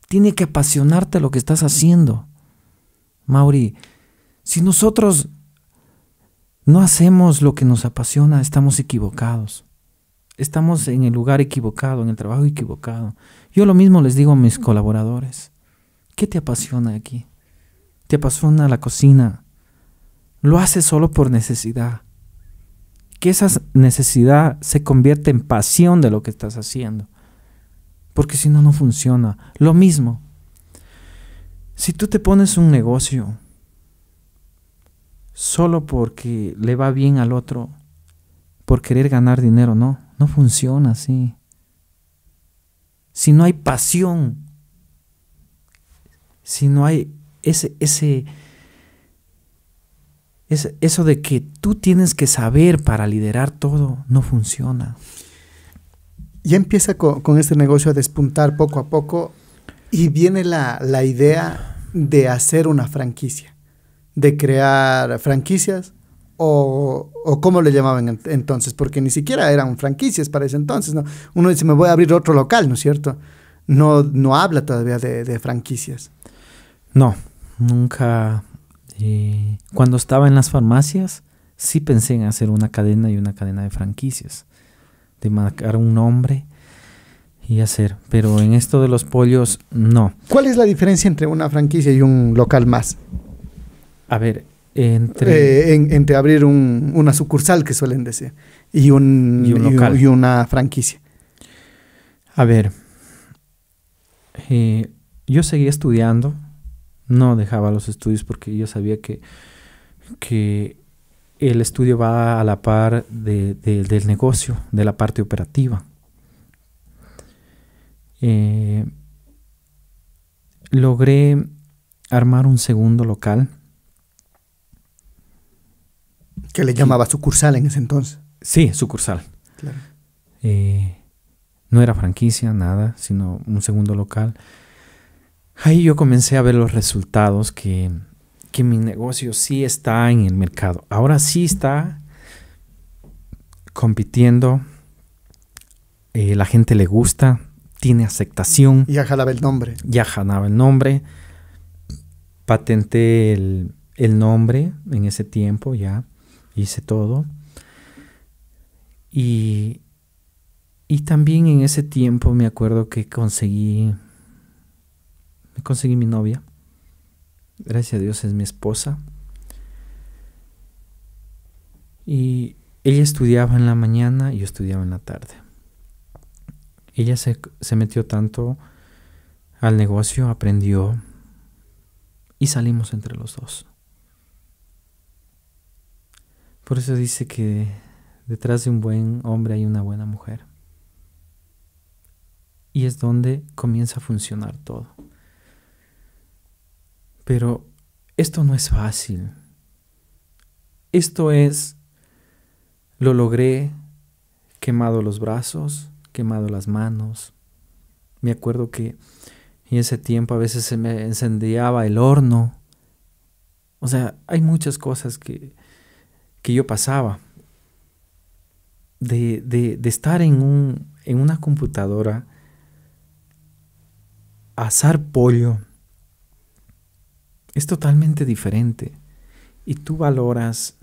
Tiene que apasionarte lo que estás haciendo. Mauri, si nosotros no hacemos lo que nos apasiona, estamos equivocados. Estamos en el lugar equivocado, en el trabajo equivocado. Yo lo mismo les digo a mis colaboradores. ¿Qué te apasiona aquí? ¿Te apasiona la cocina? ¿Lo haces solo por necesidad? Que esa necesidad se convierta en pasión de lo que estás haciendo. Porque si no, no funciona. Lo mismo. Si tú te pones un negocio solo porque le va bien al otro, por querer ganar dinero. No, no funciona así. Si no hay pasión, si no hay ese, ese, eso de que tú tienes que saber para liderar todo, no funciona. Ya empieza con, este negocio a despuntar poco a poco y viene la idea de hacer una franquicia de crear franquicias o, o cómo le llamaban entonces, porque ni siquiera eran franquicias para ese entonces, ¿no? Uno dice, me voy a abrir otro local, ¿no es cierto? No, no habla todavía de, franquicias. No, nunca. Eh, cuando estaba en las farmacias, sí pensé en hacer una cadena y una cadena de franquicias, de marcar un nombre y hacer. Pero en esto de los pollos, no. ¿Cuál es la diferencia entre una franquicia y un local más? A ver, entre... Eh, entre abrir una sucursal, que suelen decir, y, un, local. una franquicia. A ver, eh, yo seguía estudiando, no dejaba los estudios porque yo sabía que, que el estudio va a la par del negocio, de la parte operativa. Eh, logré armar un segundo local que le llamaba sucursal en ese entonces. Sí, sucursal. Eh, no era franquicia, nada, sino un segundo local. Ahí yo comencé a ver los resultados que, mi negocio sí está en el mercado. Ahora sí está compitiendo. Eh, la gente le gusta, tiene aceptación. Ya jalaba el nombre. Ya jalaba el nombre. Patenté el, el nombre en ese tiempo ya hice todo. Y, y también en ese tiempo me acuerdo que conseguí, conseguí mi novia. Gracias a Dios es mi esposa. Y ella estudiaba en la mañana y yo estudiaba en la tarde. Ella se metió tanto al negocio, aprendió y salimos entre los dos. Por eso dice que detrás de un buen hombre hay una buena mujer. Y es donde comienza a funcionar todo. Pero esto no es fácil. Esto es, lo logré quemado los brazos, quemado las manos. Me acuerdo que en ese tiempo a veces se me encendía el horno. O sea, hay muchas cosas que que yo pasaba de, estar en, una computadora, asar pollo, es totalmente diferente. Y tú valoras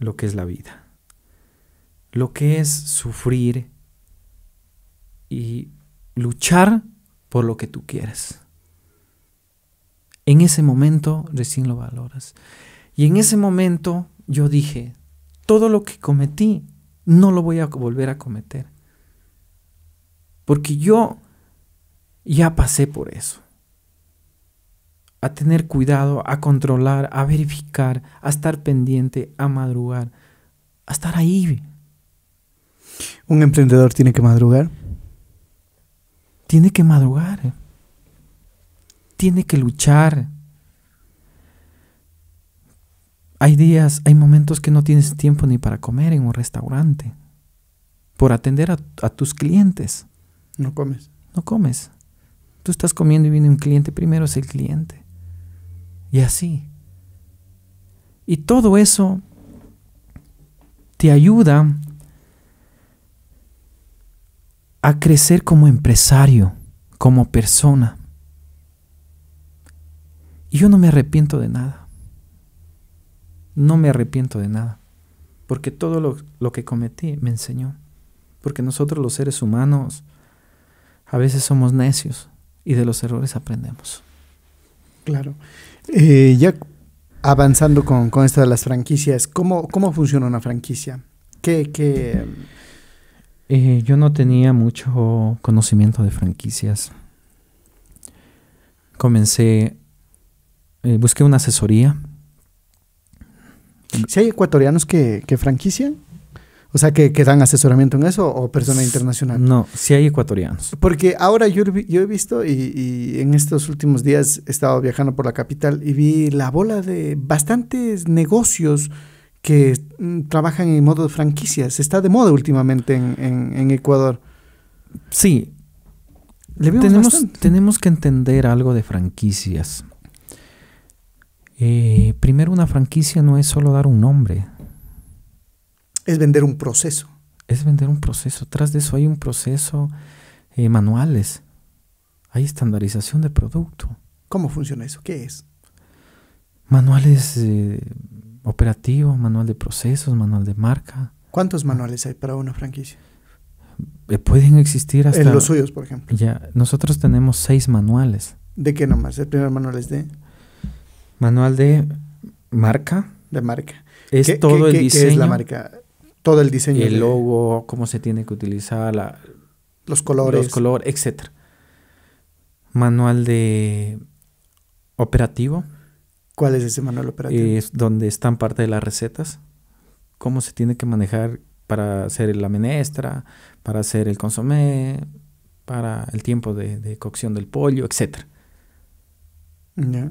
lo que es la vida, lo que es sufrir y luchar por lo que tú quieres En ese momento recién lo valoras. Y en ese momento yo dije, todo lo que cometí no lo voy a volver a cometer. Porque yo ya pasé por eso. A tener cuidado, a controlar, a verificar, a estar pendiente, a madrugar, a estar ahí. ¿Un emprendedor tiene que madrugar? Tiene que madrugar. Tiene que luchar. Hay días, hay momentos que no tienes tiempo ni para comer en un restaurante. Por atender a, tus clientes. No comes. No comes. Tú estás comiendo y viene un cliente, primero es el cliente. Y así. Y todo eso te ayuda a crecer como empresario, como persona. Y yo no me arrepiento de nada. No me arrepiento de nada, porque todo lo, que cometí me enseñó. Porque nosotros los seres humanos a veces somos necios y de los errores aprendemos. Claro. Eh, ya avanzando con, con, esto de las franquicias, ¿cómo, cómo funciona una franquicia? ¿Qué, eh, yo no tenía mucho conocimiento de franquicias. Comencé, eh, busqué una asesoría si hay ecuatorianos que, que franquician? O sea, que, dan asesoramiento en eso o persona internacional. No, si hay ecuatorianos. Porque ahora yo, he visto y, en estos últimos días he estado viajando por la capital y vi la bola de bastantes negocios que mm, trabajan en modo de franquicias. Está de moda últimamente en, Ecuador. Sí. tenemos que entender algo de franquicias. Eh, primero, una franquicia no es solo dar un nombre. Es vender un proceso. Es vender un proceso. Tras de eso hay un proceso, eh, manuales, hay estandarización de producto. ¿Cómo funciona eso? ¿Qué es? Manuales eh, operativos, manual de procesos, manual de marca. ¿Cuántos manuales hay para una franquicia? pueden existir hasta... En los suyos, por ejemplo. Ya, nosotros tenemos seis manuales. ¿De qué nomás? El primer manual es de... Manual de marca. De marca. Es todo el diseño. ¿Qué es la marca? Todo el diseño. El logo, cómo se tiene que utilizar, la, los colores. Los colores, etc. Manual de operativo. ¿Cuál es ese manual operativo? Es donde están parte de las recetas. Cómo se tiene que manejar para hacer la menestra, para hacer el consomé, para el tiempo de, cocción del pollo, etc. Ya.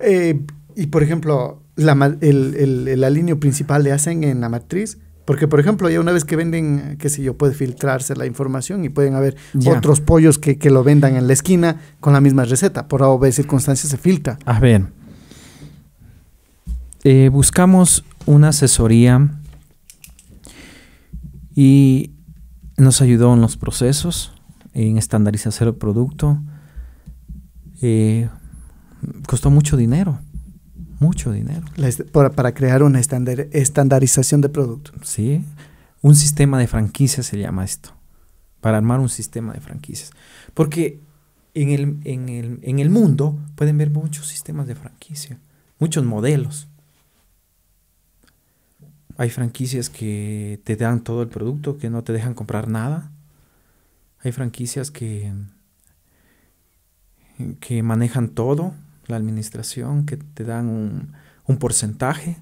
Eh, y por ejemplo, el, alineo principal le hacen en la matriz. Porque, por ejemplo, ya una vez que venden, Que sé yo, puede filtrarse la información y pueden haber otros pollos que, lo vendan en la esquina con la misma receta. Por obvias circunstancias se filtra. A ah, ver. Eh, buscamos una asesoría y nos ayudó en los procesos, en estandarizar el producto. Eh, costó mucho dinero, mucho dinero. Para, crear una estandarización de producto. Sí, un sistema de franquicias se llama esto, para armar un sistema de franquicias. Porque en el, mundo pueden ver muchos sistemas de franquicia, muchos modelos. Hay franquicias que te dan todo el producto, que no te dejan comprar nada. Hay franquicias que, que manejan todo, la administración, que te dan un, porcentaje.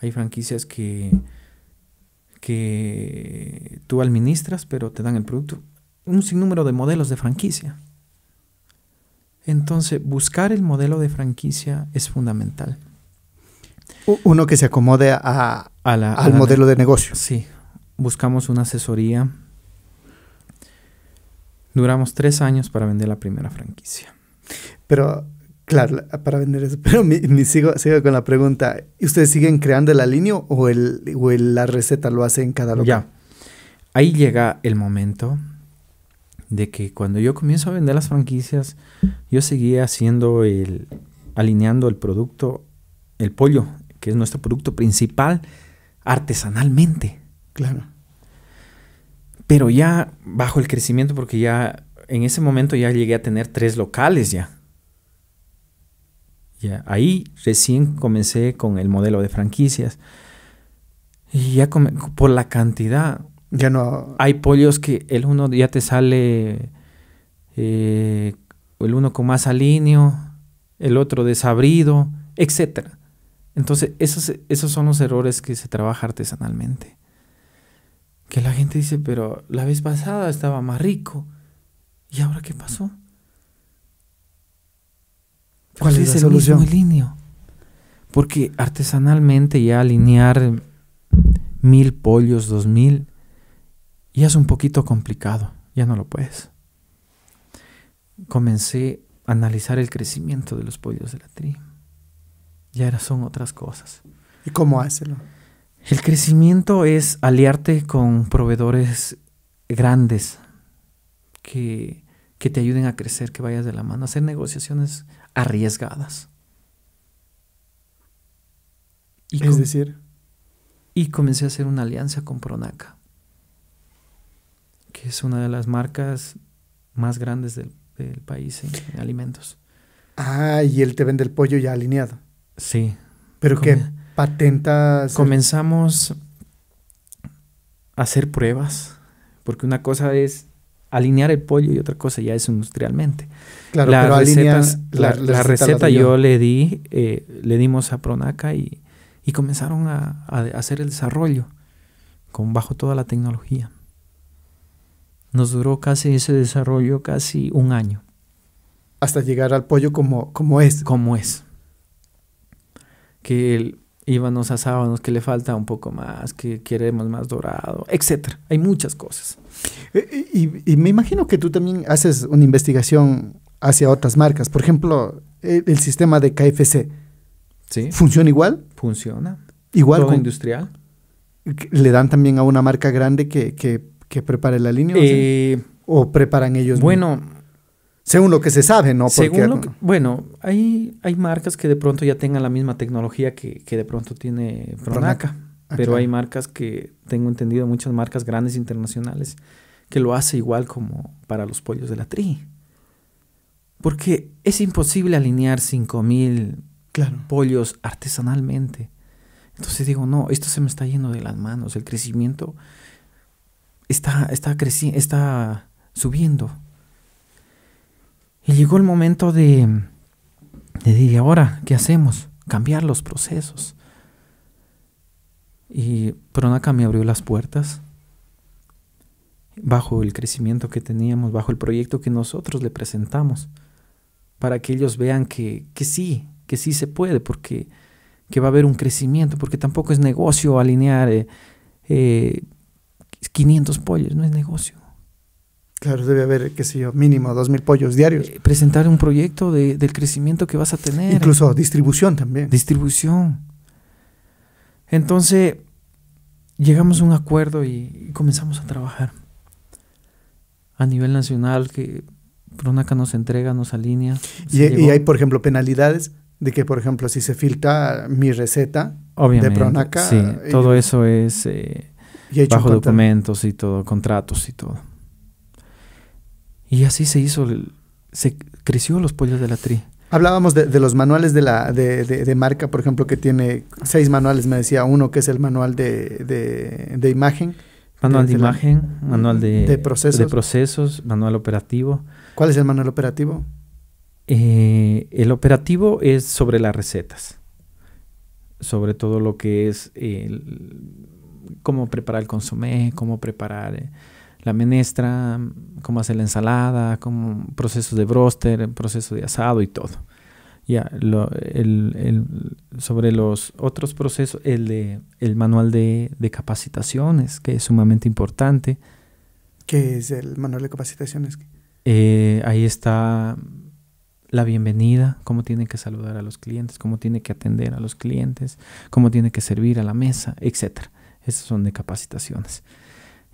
Hay franquicias que, que tú administras, pero te dan el producto. Un sinnúmero de modelos de franquicia. Entonces, buscar el modelo de franquicia es fundamental. Uno que se acomode a, al modelo de negocio. Sí, buscamos una asesoría. Duramos tres años para vender la primera franquicia. Pero Claro, para vender eso. Pero sigo, sigo, con la pregunta. ¿Ustedes siguen creando el alineo o, el, la receta lo hace en cada local? Ya. Ahí llega el momento de que cuando yo comienzo a vender las franquicias, yo seguía haciendo el, alineando el producto, el pollo, que es nuestro producto principal, artesanalmente. Claro. Pero ya bajo el crecimiento, porque ya en ese momento ya llegué a tener tres locales ya. Ya, ahí recién comencé con el modelo de franquicias. Y ya por la cantidad. Ya no. Hay pollos que el uno ya te sale. Eh, el uno con más alineo, el otro desabrido, etcétera Entonces, esos, esos son los errores que se trabaja artesanalmente. Que la gente dice, pero la vez pasada estaba más rico. ¿Y ahora qué pasó? ¿Cuál es, El mismo Porque artesanalmente ya alinear mil pollos, dos mil, ya es un poquito complicado, ya no lo puedes. Comencé a analizar el crecimiento de los pollos de la tri. Ya son otras cosas. ¿Y cómo hacerlo? El crecimiento es aliarte con proveedores grandes que, que te ayuden a crecer, que vayas de la mano, hacer negociaciones arriesgadas. Y es decir. Y comencé a hacer una alianza con Pronaca, que es una de las marcas más grandes del, país en, alimentos. Ah, y él te vende el pollo ya alineado. Sí. ¿Pero qué? ¿Patentas? Comenzamos a hacer pruebas, porque una cosa es alinear el pollo y otra cosa ya es industrialmente. Claro, la, receta yo le di, eh, le dimos a Pronaca y, comenzaron a, a, hacer el desarrollo con bajo toda la tecnología. Nos duró casi ese desarrollo casi un año. Hasta llegar al pollo como, como es. Como es. Que el, Ibanos a sábanos, que le falta un poco más, que queremos más dorado, etcétera. Hay muchas cosas. Eh, y, me imagino que tú también haces una investigación hacia otras marcas. Por ejemplo, el, sistema de KFC. ¿Sí? ¿Funciona igual? Funciona. Igual. con, industrial. ¿Le dan también a una marca grande que, que, que prepare la línea? o, eh, preparan ellos? Bueno. Según lo que se sabe, ¿no? Porque, bueno, hay, hay marcas que de pronto ya tengan la misma tecnología que, de pronto tiene Pronaca, ah, pero hay marcas que, tengo entendido, muchas marcas grandes internacionales que lo hace igual como para los pollos de la tri. Porque es imposible alinear 5000 mil pollos artesanalmente. Entonces digo, no, esto se me está yendo de las manos, el crecimiento está, está, creci está subiendo llegó el momento de, de decir, ahora qué hacemos? Cambiar los procesos. Y Pronaca me abrió las puertas bajo el crecimiento que teníamos, bajo el proyecto que nosotros le presentamos, para que ellos vean que, que sí, que sí se puede, porque que va a haber un crecimiento, porque tampoco es negocio alinear 500 eh, eh, pollos, no es negocio. Claro, debe haber, qué sé yo, mínimo dos mil pollos diarios. Eh, presentar un proyecto de, del crecimiento que vas a tener. Incluso distribución también. Distribución. Entonces, llegamos a un acuerdo y, comenzamos a trabajar. A nivel nacional, que Pronaca nos entrega, nos alinea. Y, hay, por ejemplo, penalidades de que, por ejemplo, si se filtra mi receta de Pronaca. Sí, eh, todo eso es eh, bajo documentos y todo, contratos y todo. Y así se hizo, se creció los pollos de la tri. Hablábamos de, los manuales de, la, de, de, marca, por ejemplo, que tiene seis manuales, me decía uno, que es el manual de, imagen. Manual de, imagen, manual de, procesos. de procesos, manual operativo. ¿Cuál es el manual operativo? Eh, el operativo es sobre las recetas, sobre todo lo que es cómo preparar el consomé, cómo preparar... Eh, la menestra, cómo hace la ensalada, cómo, procesos de bróster, proceso de asado y todo. Ya, sobre los otros procesos, el, de, el manual de, capacitaciones, que es sumamente importante. ¿Qué es el manual de capacitaciones? Eh, ahí está la bienvenida, cómo tiene que saludar a los clientes, cómo tiene que atender a los clientes, cómo tiene que servir a la mesa, etc. Esas son de capacitaciones.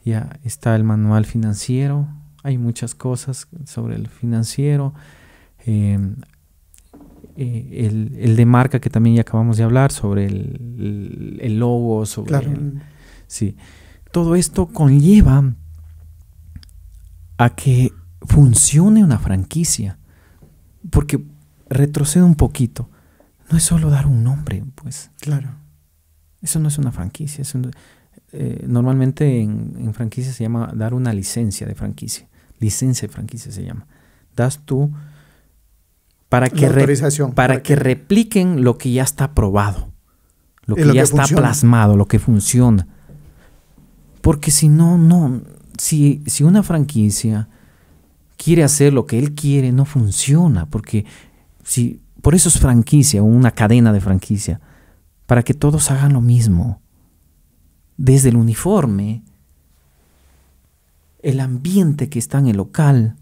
Ya está el manual financiero, hay muchas cosas sobre el financiero, em, eh, el, de marca que también ya acabamos de hablar, sobre el, el, logo, sobre... Claro. sí. Todo esto conlleva a que funcione una franquicia, porque retrocede un poquito. No es solo dar un nombre, pues. Claro. Eso no es una franquicia, es un, eh, normalmente en, franquicia se llama dar una licencia de franquicia. Licencia de franquicia se llama. Das tú para que, para, que, repliquen lo que ya está probado lo que ya está plasmado, lo que funciona. Porque si no, no, si, si una franquicia quiere hacer lo que él quiere, no funciona, porque si, por eso es franquicia, una cadena de franquicia, para que todos hagan lo mismo desde el uniforme, el ambiente que está en el local,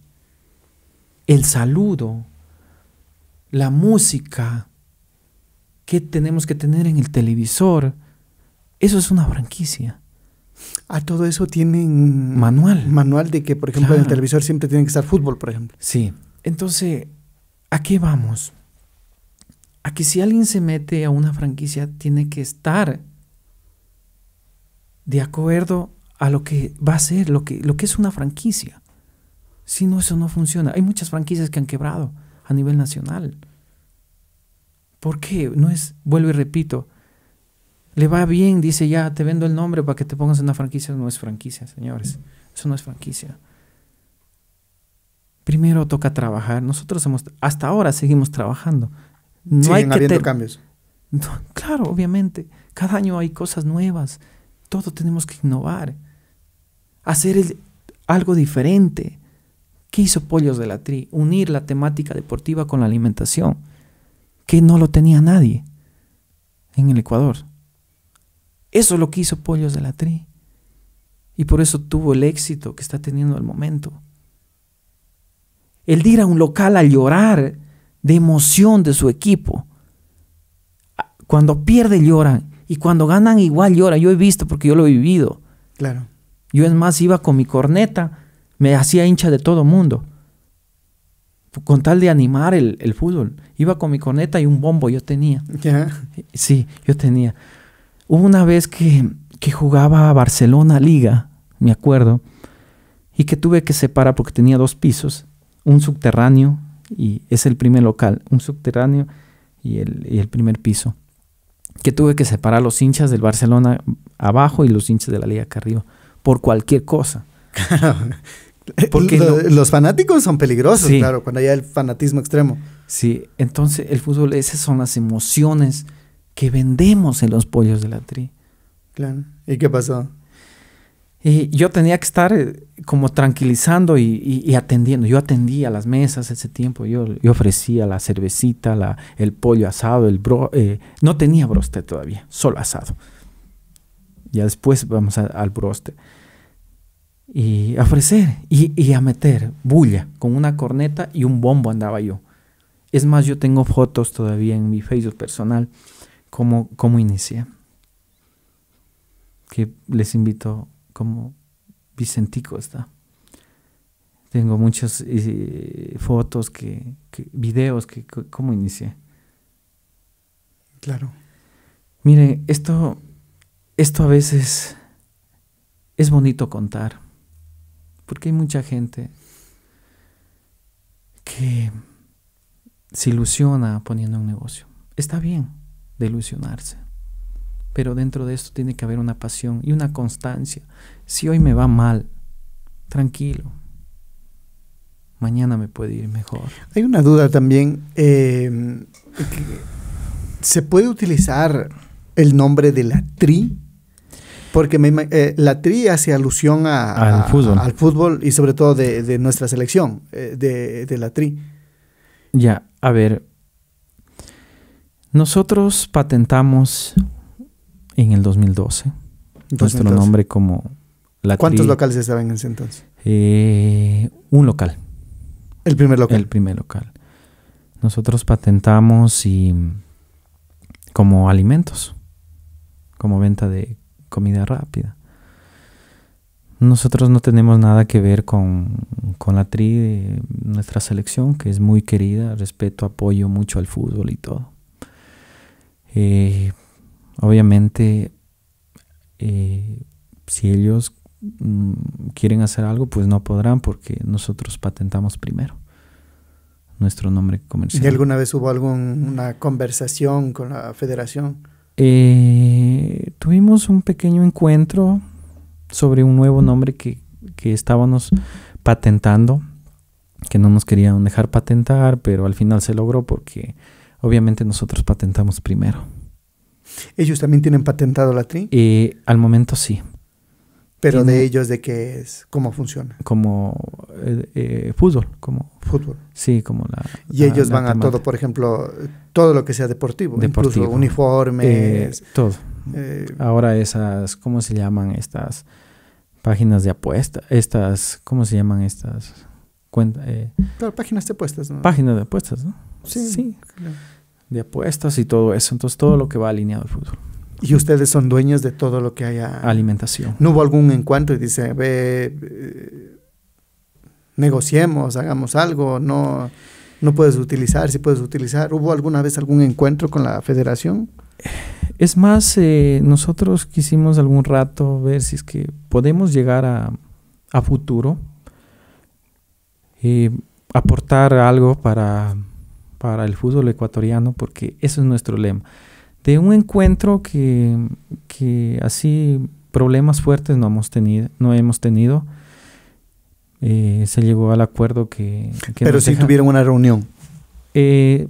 el saludo, la música que tenemos que tener en el televisor. Eso es una franquicia. A todo eso tienen manual. Manual de que, por ejemplo, en el televisor siempre tiene que estar fútbol, por ejemplo. Sí. Entonces, ¿a qué vamos? A que si alguien se mete a una franquicia, tiene que estar de acuerdo a lo que va a ser, lo que, lo que es una franquicia. Si no, eso no funciona. Hay muchas franquicias que han quebrado a nivel nacional. ¿Por qué? No es, vuelvo y repito, le va bien, dice ya, te vendo el nombre para que te pongas en una franquicia. No es franquicia, señores. Eso no es franquicia. Primero toca trabajar. Nosotros hemos, hasta ahora seguimos trabajando. No Siguen hay que habiendo cambios. claro, obviamente. Cada año hay cosas nuevas todo tenemos que innovar, hacer algo diferente. ¿Qué hizo Pollos de la Tri? Unir la temática deportiva con la alimentación, que no lo tenía nadie en el Ecuador. Eso es lo que hizo Pollos de la Tri. Y por eso tuvo el éxito que está teniendo al momento. El ir a un local a llorar de emoción de su equipo. Cuando pierde lloran y cuando ganan igual llora. Yo he visto porque yo lo he vivido. Claro. Yo es más iba con mi corneta, me hacía hincha de todo mundo. Con tal de animar el, fútbol. Iba con mi corneta y un bombo yo tenía. ¿Ya? Sí, yo tenía. Hubo una vez que, que jugaba Barcelona Liga, me acuerdo, y que tuve que separar porque tenía dos pisos. Un subterráneo y es el primer local. Un subterráneo y el, y el primer piso que tuve que separar los hinchas del Barcelona abajo y los hinchas de la liga acá arriba, por cualquier cosa. Porque los fanáticos son peligrosos, claro, cuando hay el fanatismo extremo. Sí, entonces el fútbol, esas son las emociones que vendemos en los pollos de la tri. Claro. ¿Y qué pasó? Y yo tenía que estar eh, como tranquilizando y, atendiendo. Yo atendía las mesas ese tiempo, yo, ofrecía la cervecita, la, el pollo asado, el bro... Eh, no tenía broste todavía, solo asado. Ya después vamos al broste. Y ofrecer y, a meter bulla con una corneta y un bombo andaba yo. Es más, yo tengo fotos todavía en mi Facebook personal, como cómo inicié. Que les invito como Vicentico está. Tengo muchas eh, fotos, que, videos, que, cómo inicié. Claro. Mire, esto, esto a veces es bonito contar, porque hay mucha gente que se ilusiona poniendo un negocio. Está bien de ilusionarse pero dentro de esto tiene que haber una pasión y una constancia. Si hoy me va mal, tranquilo, mañana me puede ir mejor. Hay una duda también. Eh, ¿Se puede utilizar el nombre de la tri? Porque eh, la tri hace alusión al, fútbol. y sobre todo de, nuestra selección, eh, de, la tri. Ya, a ver. Nosotros patentamos en el 2012. Nuestro nombre como la ¿Cuántos locales estaban en ese entonces? Eh, un local. El primer local. El primer local. Nosotros patentamos como alimentos, como venta de comida rápida. Nosotros no tenemos nada que ver con, con la tri de nuestra selección, que es muy querida, respeto, apoyo mucho al fútbol y todo. Eh, Obviamente, eh, si ellos mm, quieren hacer algo, pues no podrán porque nosotros patentamos primero nuestro nombre comercial. ¿Y alguna vez hubo alguna conversación con la federación? Eh, tuvimos un pequeño encuentro sobre un nuevo nombre que, que, estábamos patentando, que no nos querían dejar patentar, pero al final se logró porque obviamente nosotros patentamos primero. ¿Ellos también tienen patentado la TRI? Eh, al momento sí. Pero de ellos, ¿de qué es? ¿Cómo funciona? Como eh, eh, fútbol. Como, fútbol. Sí, como la... Y ellos van a todo, por ejemplo, todo lo que sea deportivo. deportivo. Incluso uniformes. todo. Ahora esas, ¿cómo se llaman estas páginas de apuestas? Estas, ¿cómo se llaman estas? cuentas? páginas de apuestas, ¿no? Páginas de apuestas, ¿no? Sí. sí de apuestas y todo eso. Entonces, todo lo que va alineado al fútbol. Y ustedes son dueños de todo lo que haya. Alimentación. No hubo algún encuentro y dice, ve, eh, negociemos, hagamos algo, no, no puedes utilizar, si puedes utilizar. ¿Hubo alguna vez algún encuentro con la federación? Es más, eh, nosotros quisimos algún rato ver si es que podemos llegar a, a futuro, y eh, aportar algo para para el fútbol ecuatoriano, porque eso es nuestro lema. De un encuentro que, que así problemas fuertes no hemos tenido, no hemos tenido. Eh, se llegó al acuerdo que... Pero sí tuvieron una reunión. Eh,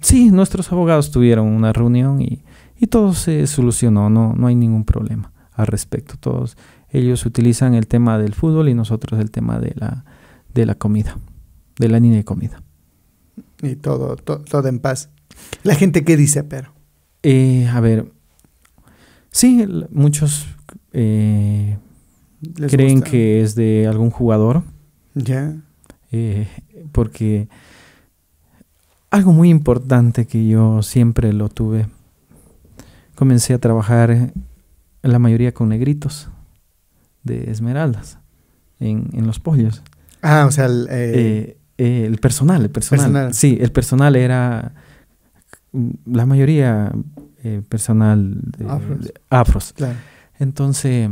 sí, nuestros abogados tuvieron una reunión y, y todo se solucionó, no, no hay ningún problema al respecto. Todos ellos utilizan el tema del fútbol y nosotros el tema de la, de la comida, de la línea de comida y todo, todo en paz. ¿La gente qué dice, pero? Eh, a ver, sí, muchos eh, creen que es de algún jugador. Ya. Eh, porque algo muy importante que yo siempre lo tuve, comencé a trabajar la mayoría con negritos de esmeraldas en, los pollos. Ah, o sea, el, eh, el personal, el personal, Sí, el personal era mm, la mayoría eh, personal de, afros. Entonces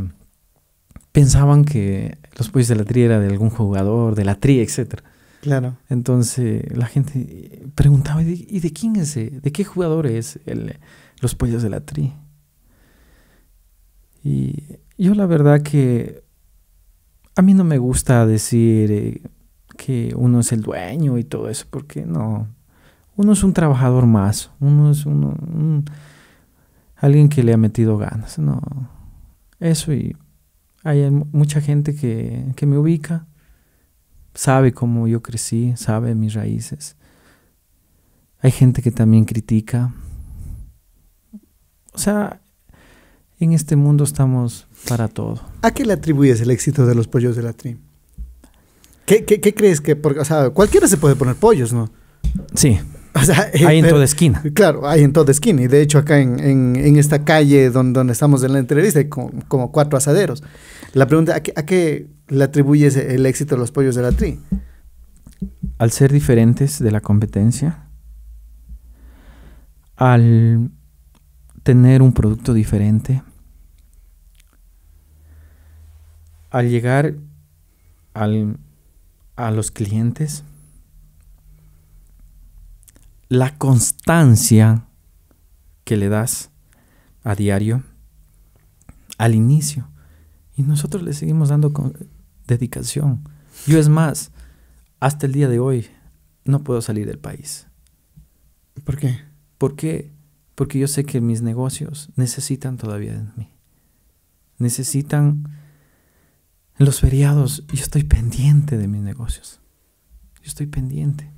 pensaban que los pollos de la tri era de algún jugador, de la tri, etc. Claro. Entonces la gente preguntaba, ¿y de, quién es? Eh? ¿De qué jugador es los pollos de la tri? Y yo la verdad que a mí no me gusta decir que uno es el dueño y todo eso, porque no. Uno es un trabajador más, uno es uno, alguien que le ha metido ganas, no. Eso y hay mucha gente que, que me ubica, sabe cómo yo crecí, sabe mis raíces. Hay gente que también critica. O sea, en este mundo estamos para todo. ¿A qué le atribuyes el éxito de los pollos de la trim? ¿Qué, crees que? o sea, cualquiera se puede poner pollos, ¿no? Sí. O eh, hay en toda esquina. Claro, hay en toda esquina. Y de hecho, acá en, esta calle donde, estamos en la entrevista, hay como, cuatro asaderos. La pregunta, ¿a qué, ¿a qué, le atribuyes el éxito de los pollos de la tri? Al ser diferentes de la competencia, al tener un producto diferente, al llegar al a los clientes? La constancia que le das a diario al inicio. Y nosotros le seguimos dando con dedicación. Yo es más, hasta el día de hoy no puedo salir del país. ¿Por qué? Porque yo sé que mis negocios necesitan todavía de mí. Necesitan en los feriados yo estoy pendiente de mis negocios. Yo estoy pendiente.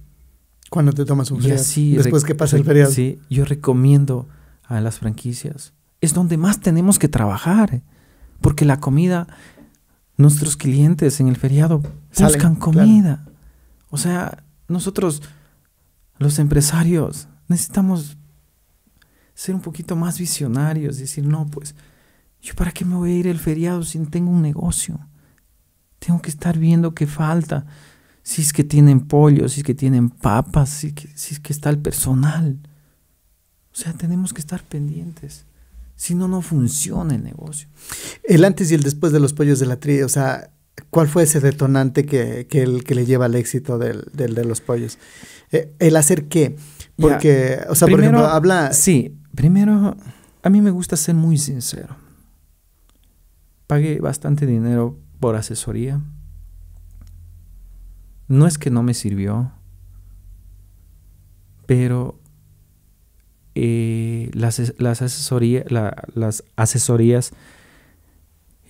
Cuando te tomas un feriado. Después que pasa el feriado. Sí, yo recomiendo a las franquicias. Es donde más tenemos que trabajar. Eh, porque la comida, nuestros clientes en el feriado buscan comida. O sea, nosotros, los empresarios, necesitamos ser un poquito más visionarios. Decir, no, pues, ¿yo para qué me voy a ir el feriado si tengo un negocio? Tengo que estar viendo qué falta. Si es que tienen pollo, si es que tienen papas, si, es que está el personal. O sea, tenemos que estar pendientes. Si no, no funciona el negocio. El antes y el después de los pollos de la tri, o sea, ¿cuál fue ese detonante que, el, que le lleva al éxito del, de los pollos? Eh, ¿El hacer qué? Porque, o sea, por ejemplo, habla... Sí, primero, a mí me gusta ser muy sincero. Pagué bastante dinero por asesoría. No es que no me sirvió, pero eh, las, las, las, asesorías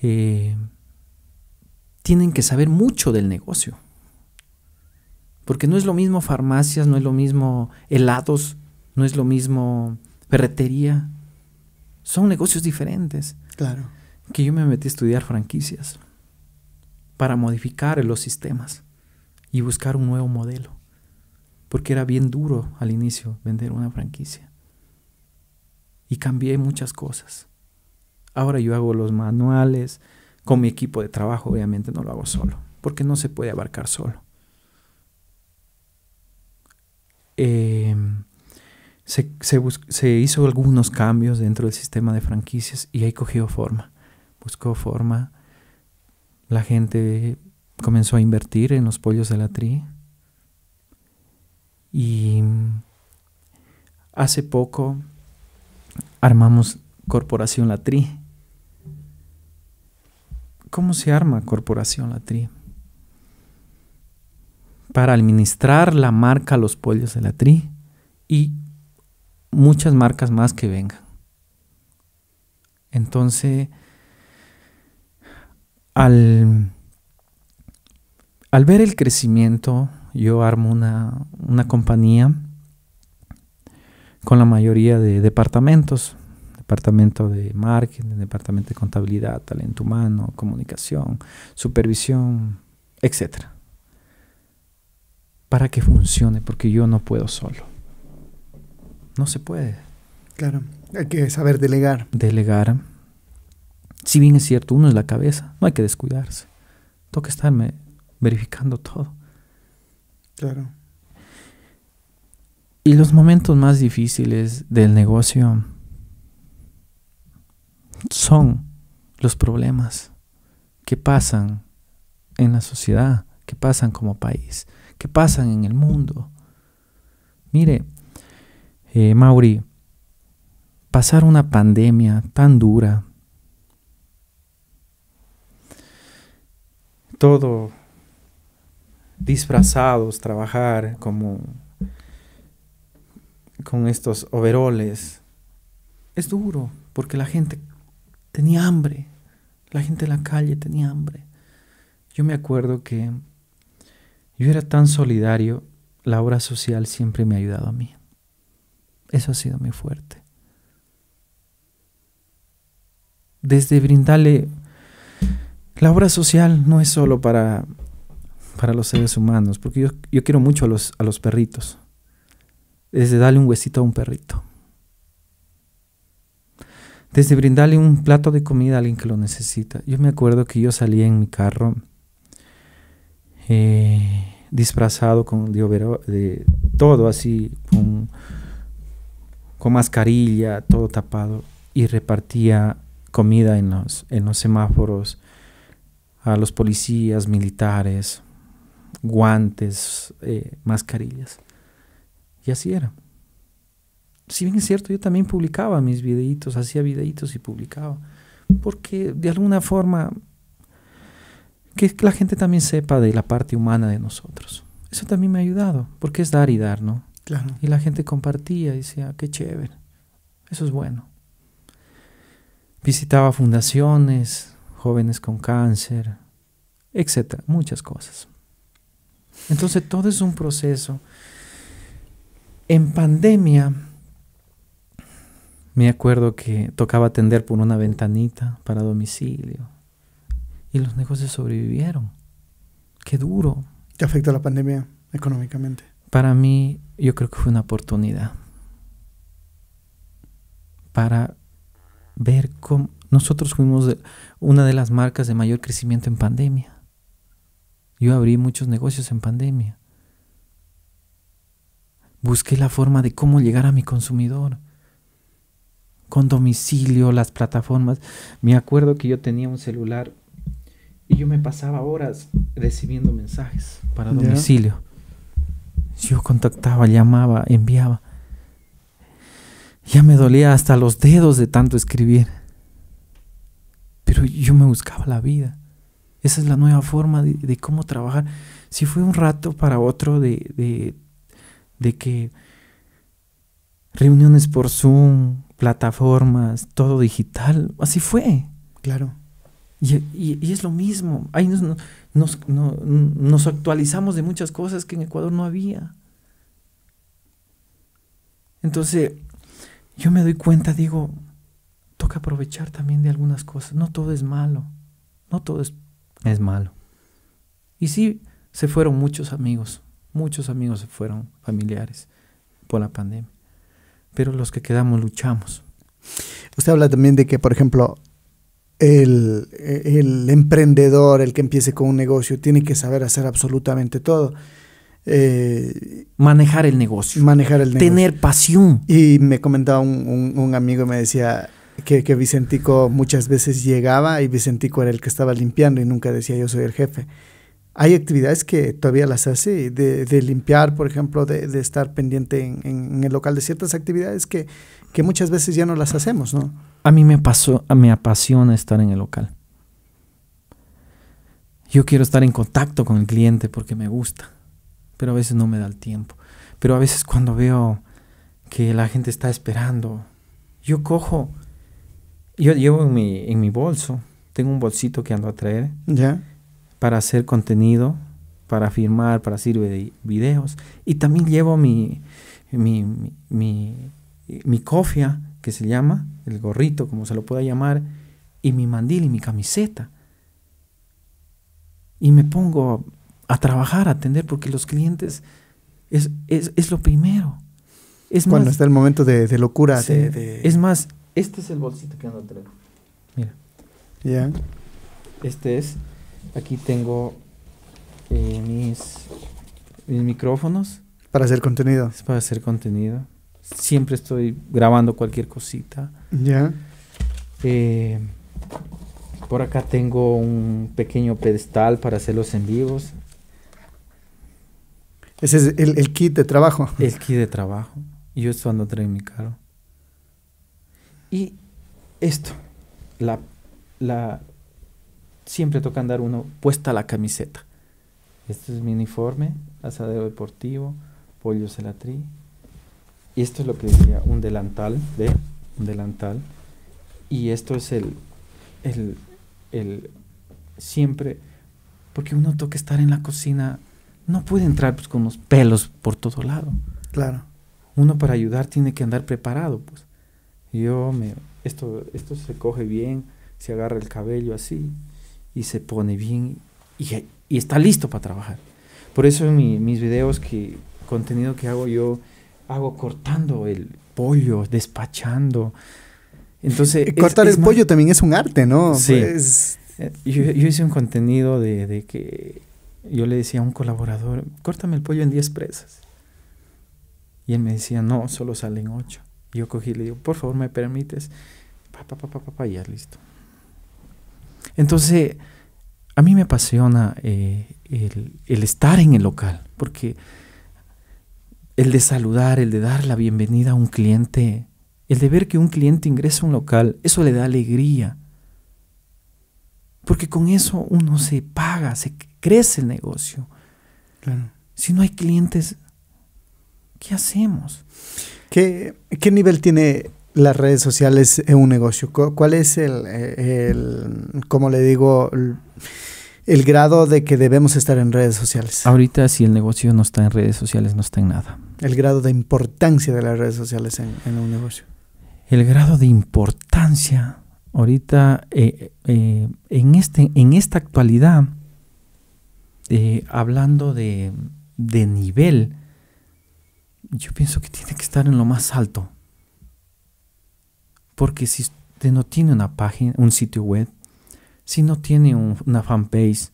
eh, tienen que saber mucho del negocio. Porque no es lo mismo farmacias, no es lo mismo helados, no es lo mismo ferretería. Son negocios diferentes. Claro. Que yo me metí a estudiar franquicias para modificar los sistemas y buscar un nuevo modelo. Porque era bien duro al inicio vender una franquicia. Y cambié muchas cosas. Ahora yo hago los manuales con mi equipo de trabajo, obviamente no lo hago solo, porque no se puede abarcar solo. Em, se, hizo algunos cambios dentro del sistema de franquicias y ahí cogió forma. Buscó forma la gente comenzó a invertir en los pollos de la tri. Y hace poco armamos Corporación La Tri. ¿Cómo se arma Corporación La Tri? Para administrar la marca Los Pollos de la Tri y muchas marcas más que vengan. Entonces, al, ver el crecimiento, yo armo una, una compañía con la mayoría de departamentos, departamento de marketing, departamento de contabilidad, talento humano, comunicación, supervisión, etc. Para que funcione, porque yo no puedo solo. No se puede. Claro, hay que saber delegar. Delegar si bien es cierto, uno es la cabeza, no hay que descuidarse. Toca estarme verificando todo. Claro. Y los momentos más difíciles del negocio son los problemas que pasan en la sociedad, que pasan como país, que pasan en el mundo. Mire, eh, Mauri, pasar una pandemia tan dura, todo disfrazados, trabajar como con estos overoles. Es duro, porque la gente tenía hambre. La gente en la calle tenía hambre. Yo me acuerdo que yo era tan solidario, la obra social siempre me ha ayudado a mí. Eso ha sido muy fuerte. Desde brindarle la obra social no es solo para, para los seres humanos, porque yo, quiero mucho a los, a los perritos. Desde darle un huesito a un perrito. Desde brindarle un plato de comida a alguien que lo necesita. Yo me acuerdo que yo salía en mi carro eh, disfrazado con de, de, todo así, con, mascarilla, todo tapado, y repartía comida en los, en los semáforos a los policías, militares, guantes, eh, mascarillas. Y así era. Si bien es cierto, yo también publicaba mis videitos, hacía videitos y publicaba. Porque de alguna forma, que la gente también sepa de la parte humana de nosotros. Eso también me ha ayudado, porque es dar y dar, ¿no? Claro. Y la gente compartía y decía, qué chévere, eso es bueno. Visitaba fundaciones, jóvenes con cáncer, etcétera, muchas cosas. Entonces todo es un proceso. En pandemia, me acuerdo que tocaba atender por una ventanita para domicilio y los negocios sobrevivieron. Qué duro. ¿qué afectó la pandemia económicamente? Para mí, yo creo que fue una oportunidad para ver cómo, nosotros fuimos una de las marcas de mayor crecimiento en pandemia. Yo abrí muchos negocios en pandemia. Busqué la forma de cómo llegar a mi consumidor. Con domicilio, las plataformas. Me acuerdo que yo tenía un celular y yo me pasaba horas recibiendo mensajes para domicilio. Yo contactaba, llamaba, enviaba. Ya me dolía hasta los dedos de tanto escribir yo me buscaba la vida. Esa es la nueva forma de, cómo trabajar. Si fue un rato para otro de, que reuniones por Zoom, plataformas, todo digital, así fue. Claro. Y, es lo mismo. Ahí nos, actualizamos de muchas cosas que en Ecuador no había. Entonces, yo me doy cuenta, digo, que aprovechar también de algunas cosas. No todo es malo. No todo es, es malo. Y sí, se fueron muchos amigos. Muchos amigos se fueron familiares por la pandemia. Pero los que quedamos luchamos. Usted habla también de que, por ejemplo, el, el, emprendedor, el que empiece con un negocio, tiene que saber hacer absolutamente todo. Eh, manejar el negocio. Manejar el Tener pasión. Y me comentaba un, un, un amigo, me decía, que, Vicentico muchas veces llegaba y Vicentico era el que estaba limpiando y nunca decía yo soy el jefe. Hay actividades que todavía las hace, de, limpiar, por ejemplo, de, estar pendiente en, el local de ciertas actividades que, muchas veces ya no las hacemos, ¿no? A mí me, pasó, me apasiona estar en el local. Yo quiero estar en contacto con el cliente porque me gusta, pero a veces no me da el tiempo. Pero a veces cuando veo que la gente está esperando, yo cojo yo llevo en mi, bolso, tengo un bolsito que ando a traer para hacer contenido, para firmar, para de videos. Y también llevo mi, mi, mi, cofia, que se llama, el gorrito, como se lo pueda llamar, y mi mandil y mi camiseta. Y me pongo a trabajar, a atender, porque los clientes es, es, es lo primero. Es Cuando está el momento de, locura. Es más, este es el bolsito que ando trayendo. Mira. Ya. Este es. Aquí tengo eh, mis, micrófonos. Para hacer contenido. Es para hacer contenido. Siempre estoy grabando cualquier cosita. Ya. Eh, por acá tengo un pequeño pedestal para hacer los en vivos. Ese es el, kit de trabajo. El kit de trabajo. Y yo esto ando en mi carro. Y esto, la, la, siempre toca andar uno puesta la camiseta. Este es mi uniforme, asadero deportivo, pollo celatrí. Y esto es lo que decía, un delantal, de un delantal. Y esto es el, siempre, porque uno toca estar en la cocina, no puede entrar pues, con los pelos por todo lado. Claro. Uno para ayudar tiene que andar preparado, pues yo me, esto, esto se coge bien, se agarra el cabello así y se pone bien y, y está listo para trabajar. Por eso en mis videos, que contenido que hago yo, hago cortando el pollo, despachando. Entonces, eh, cortar el pollo también es un arte, ¿no? Sí. Pues, eh, yo, yo, hice un contenido de, de, que yo le decía a un colaborador, córtame el pollo en 10 presas. Y él me decía, no, solo salen 8. Yo cogí y le digo, por favor, ¿me permites? Pa, pa, pa, ya listo. Entonces, a mí me apasiona eh, el, estar en el local, porque el de saludar, el de dar la bienvenida a un cliente, el de ver que un cliente ingresa a un local, eso le da alegría. Porque con eso uno se paga, se crece el negocio. Si no hay clientes, ¿qué hacemos? ¿Qué, nivel tiene las redes sociales en un negocio? ¿Cuál es el, como le digo, el, grado de que debemos estar en redes sociales? Ahorita si el negocio no está en redes sociales, no está en nada. El grado de importancia de las redes sociales en, un negocio. El grado de importancia ahorita eh, eh, en, este, en esta actualidad, eh, hablando de, de nivel, yo pienso que tiene que estar en lo más alto. Porque si usted no tiene una página, un sitio web, si no tiene una fanpage,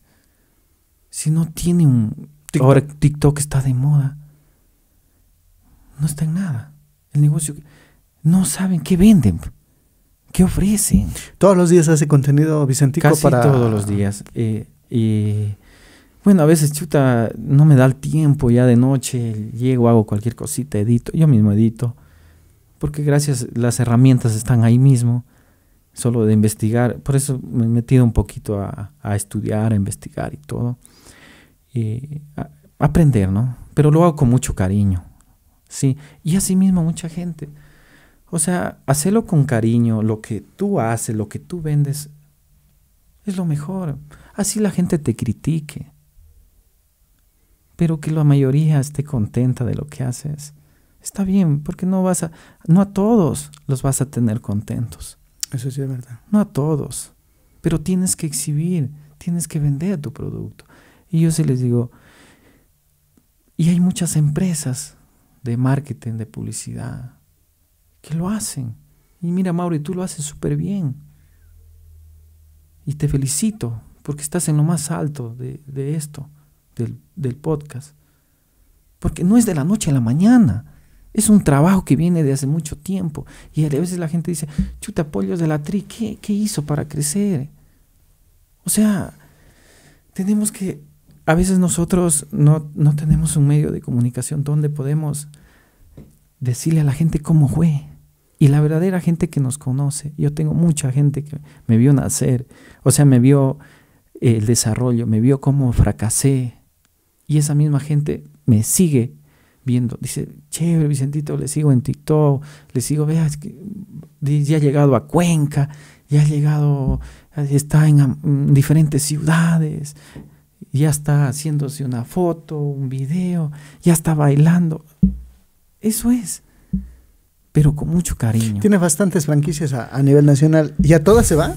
si no tiene un... TikTok. Ahora TikTok está de moda. No está en nada. El negocio... No saben qué venden. ¿Qué ofrecen? Todos los días hace contenido Vicentico Casi para... todos los días. Eh, bueno, a veces chuta, no me da el tiempo ya de noche, llego, hago cualquier cosita, edito, yo mismo edito, porque gracias las herramientas están ahí mismo, solo de investigar, por eso me he metido un poquito a, estudiar, a investigar y todo, y aprender, ¿no? Pero lo hago con mucho cariño, sí, y así mismo mucha gente. O sea, hacerlo con cariño, lo que tú haces, lo que tú vendes, es lo mejor. Así la gente te critique pero que la mayoría esté contenta de lo que haces. Está bien, porque no vas a, no a todos los vas a tener contentos. Eso sí es verdad. No a todos, pero tienes que exhibir, tienes que vender tu producto. Y yo se les digo, y hay muchas empresas de marketing, de publicidad, que lo hacen. Y mira, Mauri, tú lo haces súper bien. Y te felicito, porque estás en lo más alto de, de esto, del del podcast. Porque no es de la noche a la mañana. Es un trabajo que viene de hace mucho tiempo. Y a veces la gente dice, chuta, Pollos de la Tri, ¿qué, ¿qué, hizo para crecer? O sea, tenemos que... A veces nosotros no, no tenemos un medio de comunicación donde podemos decirle a la gente cómo fue. Y la verdadera gente que nos conoce, yo tengo mucha gente que me vio nacer, o sea, me vio el desarrollo, me vio cómo fracasé, y esa misma gente me sigue viendo. Dice, chévere, Vicentito, le sigo en TikTok, le sigo, veas, que ya ha llegado a Cuenca, ya ha llegado, está en, diferentes ciudades, ya está haciéndose una foto, un video, ya está bailando. Eso es pero con mucho cariño. Tiene bastantes franquicias a, a, nivel nacional. ¿Y a todas se va?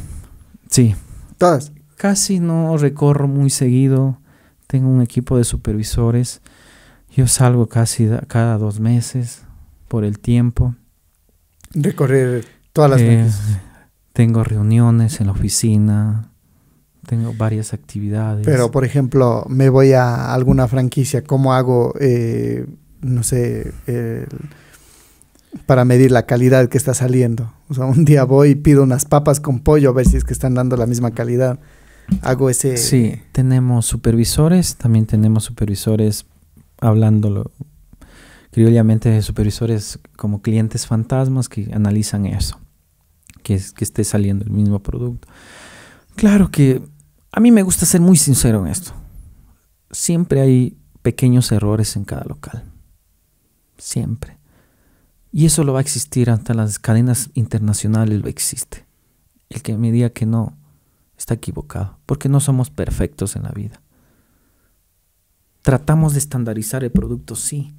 Sí. ¿Todas? Casi no recorro muy seguido tengo un equipo de supervisores, yo salgo casi cada dos meses por el tiempo. Recorrer todas las veces eh, Tengo reuniones en la oficina, tengo varias actividades. Pero, por ejemplo, me voy a alguna franquicia, ¿cómo hago, eh, no sé, para medir la calidad que está saliendo? O sea, un día voy y pido unas papas con pollo a ver si es que están dando la misma calidad hago ese... Sí, tenemos supervisores, también tenemos supervisores, hablándolo de supervisores como clientes fantasmas que analizan eso, que, que esté saliendo el mismo producto. Claro que a mí me gusta ser muy sincero en esto. Siempre hay pequeños errores en cada local. Siempre. Y eso lo va a existir hasta las cadenas internacionales, lo existe. El que me diga que no, está equivocado, porque no somos perfectos en la vida. Tratamos de estandarizar el producto, sí,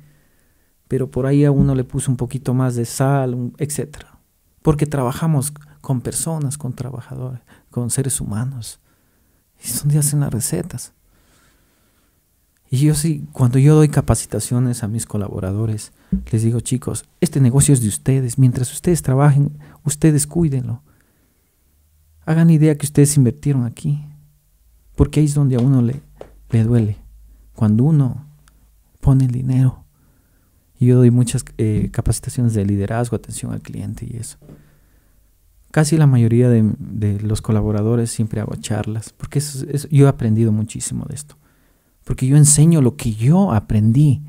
pero por ahí a uno le puso un poquito más de sal, etc. Porque trabajamos con personas, con trabajadores, con seres humanos. Y son de hacer las recetas. Y yo sí, cuando yo doy capacitaciones a mis colaboradores, les digo, chicos, este negocio es de ustedes. Mientras ustedes trabajen, ustedes cuídenlo hagan idea que ustedes invirtieron aquí. Porque ahí es donde a uno le, le duele. Cuando uno pone el dinero. Y yo doy muchas eh, capacitaciones de liderazgo, atención al cliente y eso. Casi la mayoría de, los colaboradores siempre hago charlas, porque yo he aprendido muchísimo de esto. Porque yo enseño lo que yo aprendí,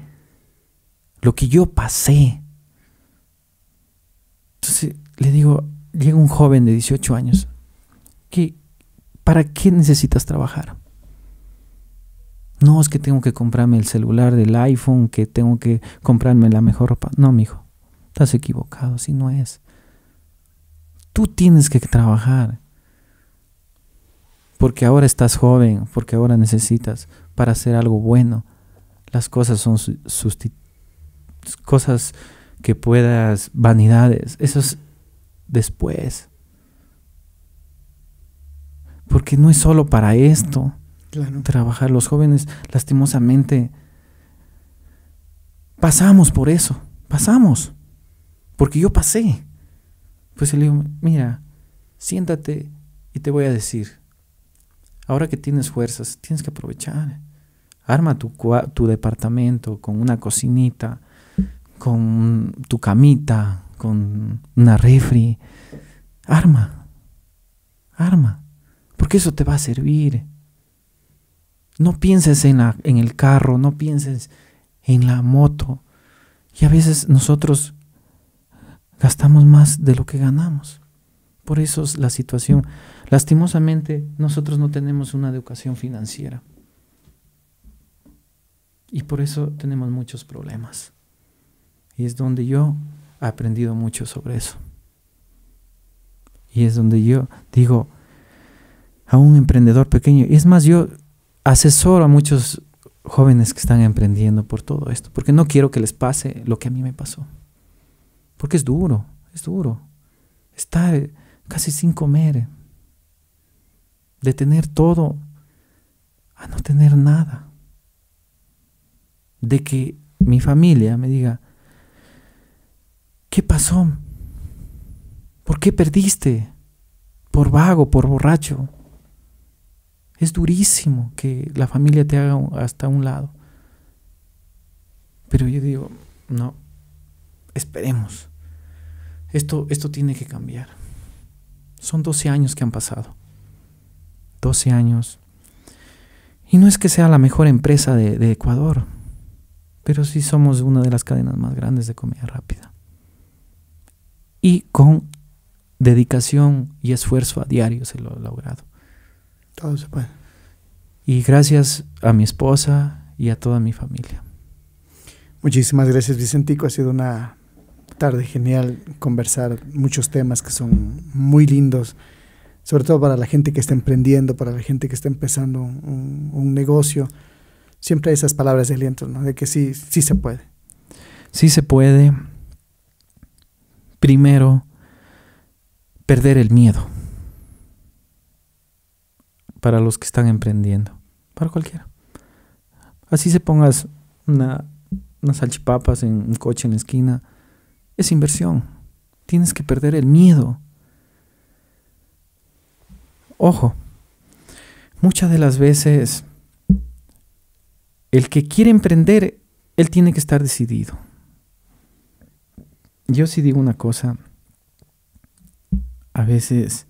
lo que yo pasé. Entonces le digo, llega un joven de 18 años, que ¿Para qué necesitas trabajar? No, es que tengo que comprarme el celular del iPhone, que tengo que comprarme la mejor ropa. No, mijo, estás equivocado, si no es. Tú tienes que trabajar. Porque ahora estás joven, porque ahora necesitas para hacer algo bueno. Las cosas son cosas que puedas, vanidades. Eso es después porque no es solo para esto. Trabajar los jóvenes, lastimosamente, pasamos por eso, pasamos, porque yo pasé. Pues le digo, mira, siéntate y te voy a decir, ahora que tienes fuerzas, tienes que aprovechar. Arma tu departamento con una cocinita, con tu camita, con una refri. Arma, arma porque eso te va a servir. No pienses en, en el carro, no pienses en la moto. Y a veces nosotros gastamos más de lo que ganamos. Por eso es la situación. Lastimosamente, nosotros no tenemos una educación financiera. Y por eso tenemos muchos problemas. Y es donde yo he aprendido mucho sobre eso. Y es donde yo digo, a un emprendedor pequeño. Es más, yo asesoro a muchos jóvenes que están emprendiendo por todo esto, porque no quiero que les pase lo que a mí me pasó. Porque es duro, es duro. Estar eh, casi sin comer, de tener todo a no tener nada. De que mi familia me diga, ¿qué pasó? ¿Por qué perdiste? Por vago, por borracho, es durísimo que la familia te haga hasta un lado. Pero yo digo, no, esperemos. Esto, esto tiene que cambiar. Son 12 años que han pasado. 12 años. Y no es que sea la mejor empresa de Ecuador, pero sí somos una de las cadenas más grandes de comida rápida. Y con dedicación y esfuerzo a diario se lo ha logrado. Todo se puede. Y gracias a mi esposa y a toda mi familia. Muchísimas gracias, Vicentico. Ha sido una tarde genial conversar muchos temas que son muy lindos, sobre todo para la gente que está emprendiendo, para la gente que está empezando un, negocio. Siempre esas palabras de aliento, ¿no? De que sí, sí se puede. Sí se puede. Primero, perder el miedo para los que están emprendiendo, para cualquiera. Así se pongas unas salchipapas en un coche en la esquina, es inversión. Tienes que perder el miedo. Ojo, muchas de las veces el que quiere emprender, él tiene que estar decidido. Yo sí digo una cosa, a veces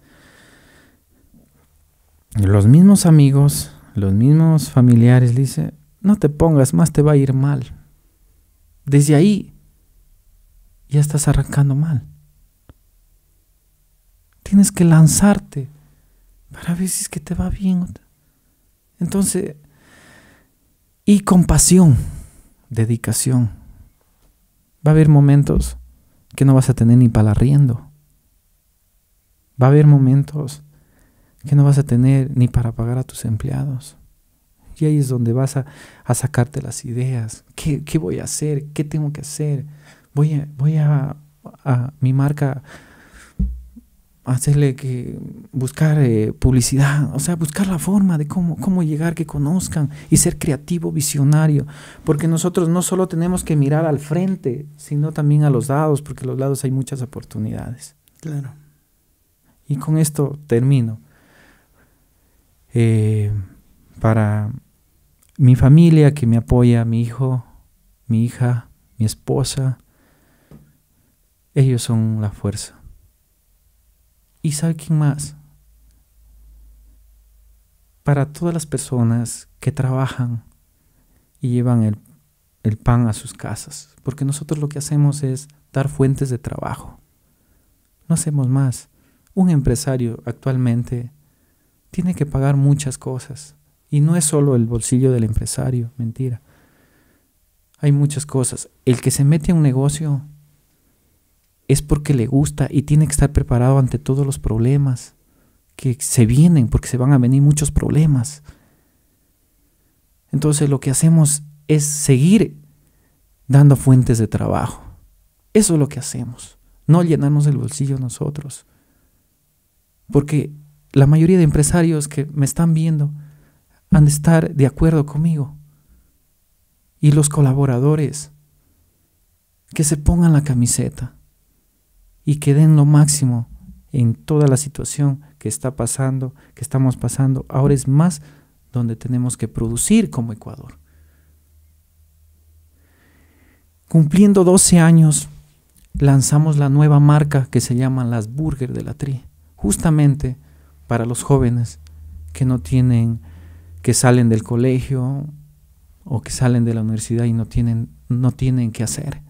los mismos amigos, los mismos familiares, dice, no te pongas más, te va a ir mal. Desde ahí ya estás arrancando mal. Tienes que lanzarte para ver si es que te va bien. Entonces, y compasión, dedicación. Va a haber momentos que no vas a tener ni para riendo. Va a haber momentos que no vas a tener ni para pagar a tus empleados. Y ahí es donde vas a, sacarte las ideas. ¿Qué, voy a hacer? ¿Qué tengo que hacer? Voy a, voy a, a mi marca hacerle que buscar eh, publicidad, o sea, buscar la forma de cómo, cómo llegar, que conozcan y ser creativo, visionario, porque nosotros no solo tenemos que mirar al frente, sino también a los lados, porque a los lados hay muchas oportunidades. Claro. Y con esto termino. Eh, para mi familia que me apoya, mi hijo, mi hija, mi esposa. Ellos son la fuerza. ¿Y sabe quién más? Para todas las personas que trabajan y llevan el, el pan a sus casas. Porque nosotros lo que hacemos es dar fuentes de trabajo. No hacemos más. Un empresario actualmente tiene que pagar muchas cosas. Y no es solo el bolsillo del empresario, mentira. Hay muchas cosas. El que se mete a un negocio es porque le gusta y tiene que estar preparado ante todos los problemas que se vienen, porque se van a venir muchos problemas. Entonces lo que hacemos es seguir dando fuentes de trabajo. Eso es lo que hacemos. No llenarnos el bolsillo nosotros. Porque la mayoría de empresarios que me están viendo han de estar de acuerdo conmigo. Y los colaboradores, que se pongan la camiseta y que den lo máximo en toda la situación que está pasando, que estamos pasando. Ahora es más donde tenemos que producir como Ecuador. Cumpliendo 12 años, lanzamos la nueva marca que se llama Las Burger de la Tri. Justamente para los jóvenes que no tienen, que salen del colegio o que salen de la universidad y no tienen, no tienen qué hacer.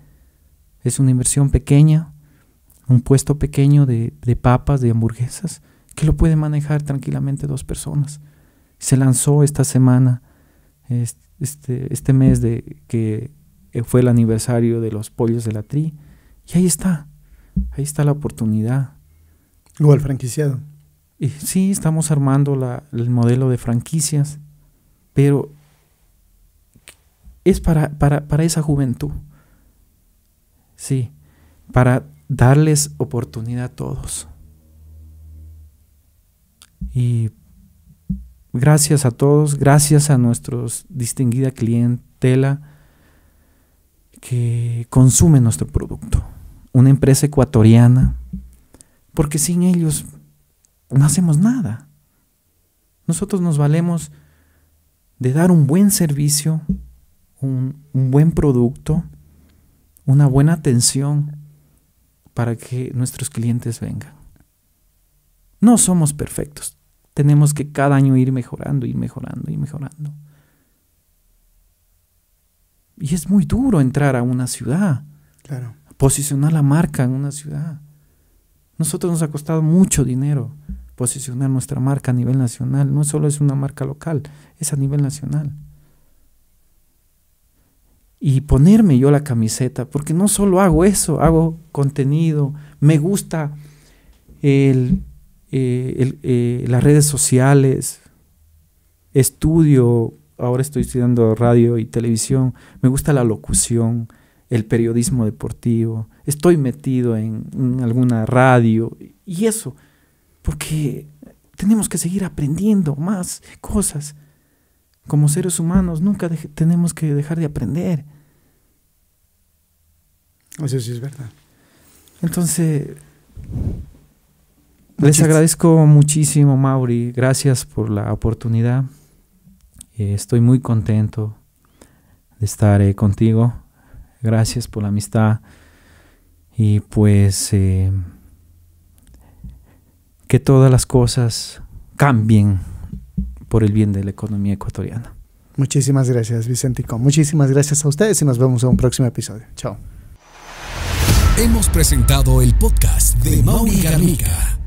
Es una inversión pequeña, un puesto pequeño de, papas, de hamburguesas, que lo puede manejar tranquilamente dos personas. Se lanzó esta semana, este, este, mes de que fue el aniversario de los pollos de la tri, y ahí está, ahí está la oportunidad. O al franquiciado sí, estamos armando el modelo de franquicias, pero es para, para esa juventud. Sí, para darles oportunidad a todos. Y gracias a todos, gracias a nuestra distinguida clientela que consume nuestro producto. Una empresa ecuatoriana, porque sin ellos no hacemos nada. Nosotros nos valemos de dar un buen servicio, un, buen producto, una buena atención para que nuestros clientes vengan. No somos perfectos. Tenemos que cada año ir mejorando, ir mejorando, ir mejorando. Y es muy duro entrar a una ciudad. Claro. Posicionar la marca en una ciudad. Nosotros nos ha costado mucho dinero posicionar nuestra marca a nivel nacional. No solo es una marca local, es a nivel nacional. Y ponerme yo la camiseta, porque no solo hago eso, hago contenido, me gusta eh, eh, las redes sociales, estudio, ahora estoy estudiando radio y televisión, me gusta la locución, el periodismo deportivo, estoy metido en, alguna radio y eso, porque tenemos que seguir aprendiendo más cosas. Como seres humanos nunca tenemos que dejar de aprender. Eso sí es verdad. Entonces, les agradezco muchísimo, Mauri. Gracias por la oportunidad. Eh, estoy muy contento de estar eh, contigo. Gracias por la amistad. Y pues eh, que todas las cosas cambien por el bien de la economía ecuatoriana. Muchísimas gracias, Vicentico. Muchísimas gracias a ustedes y nos vemos en un próximo episodio. Chao. Hemos presentado el podcast de Mauri Garnica.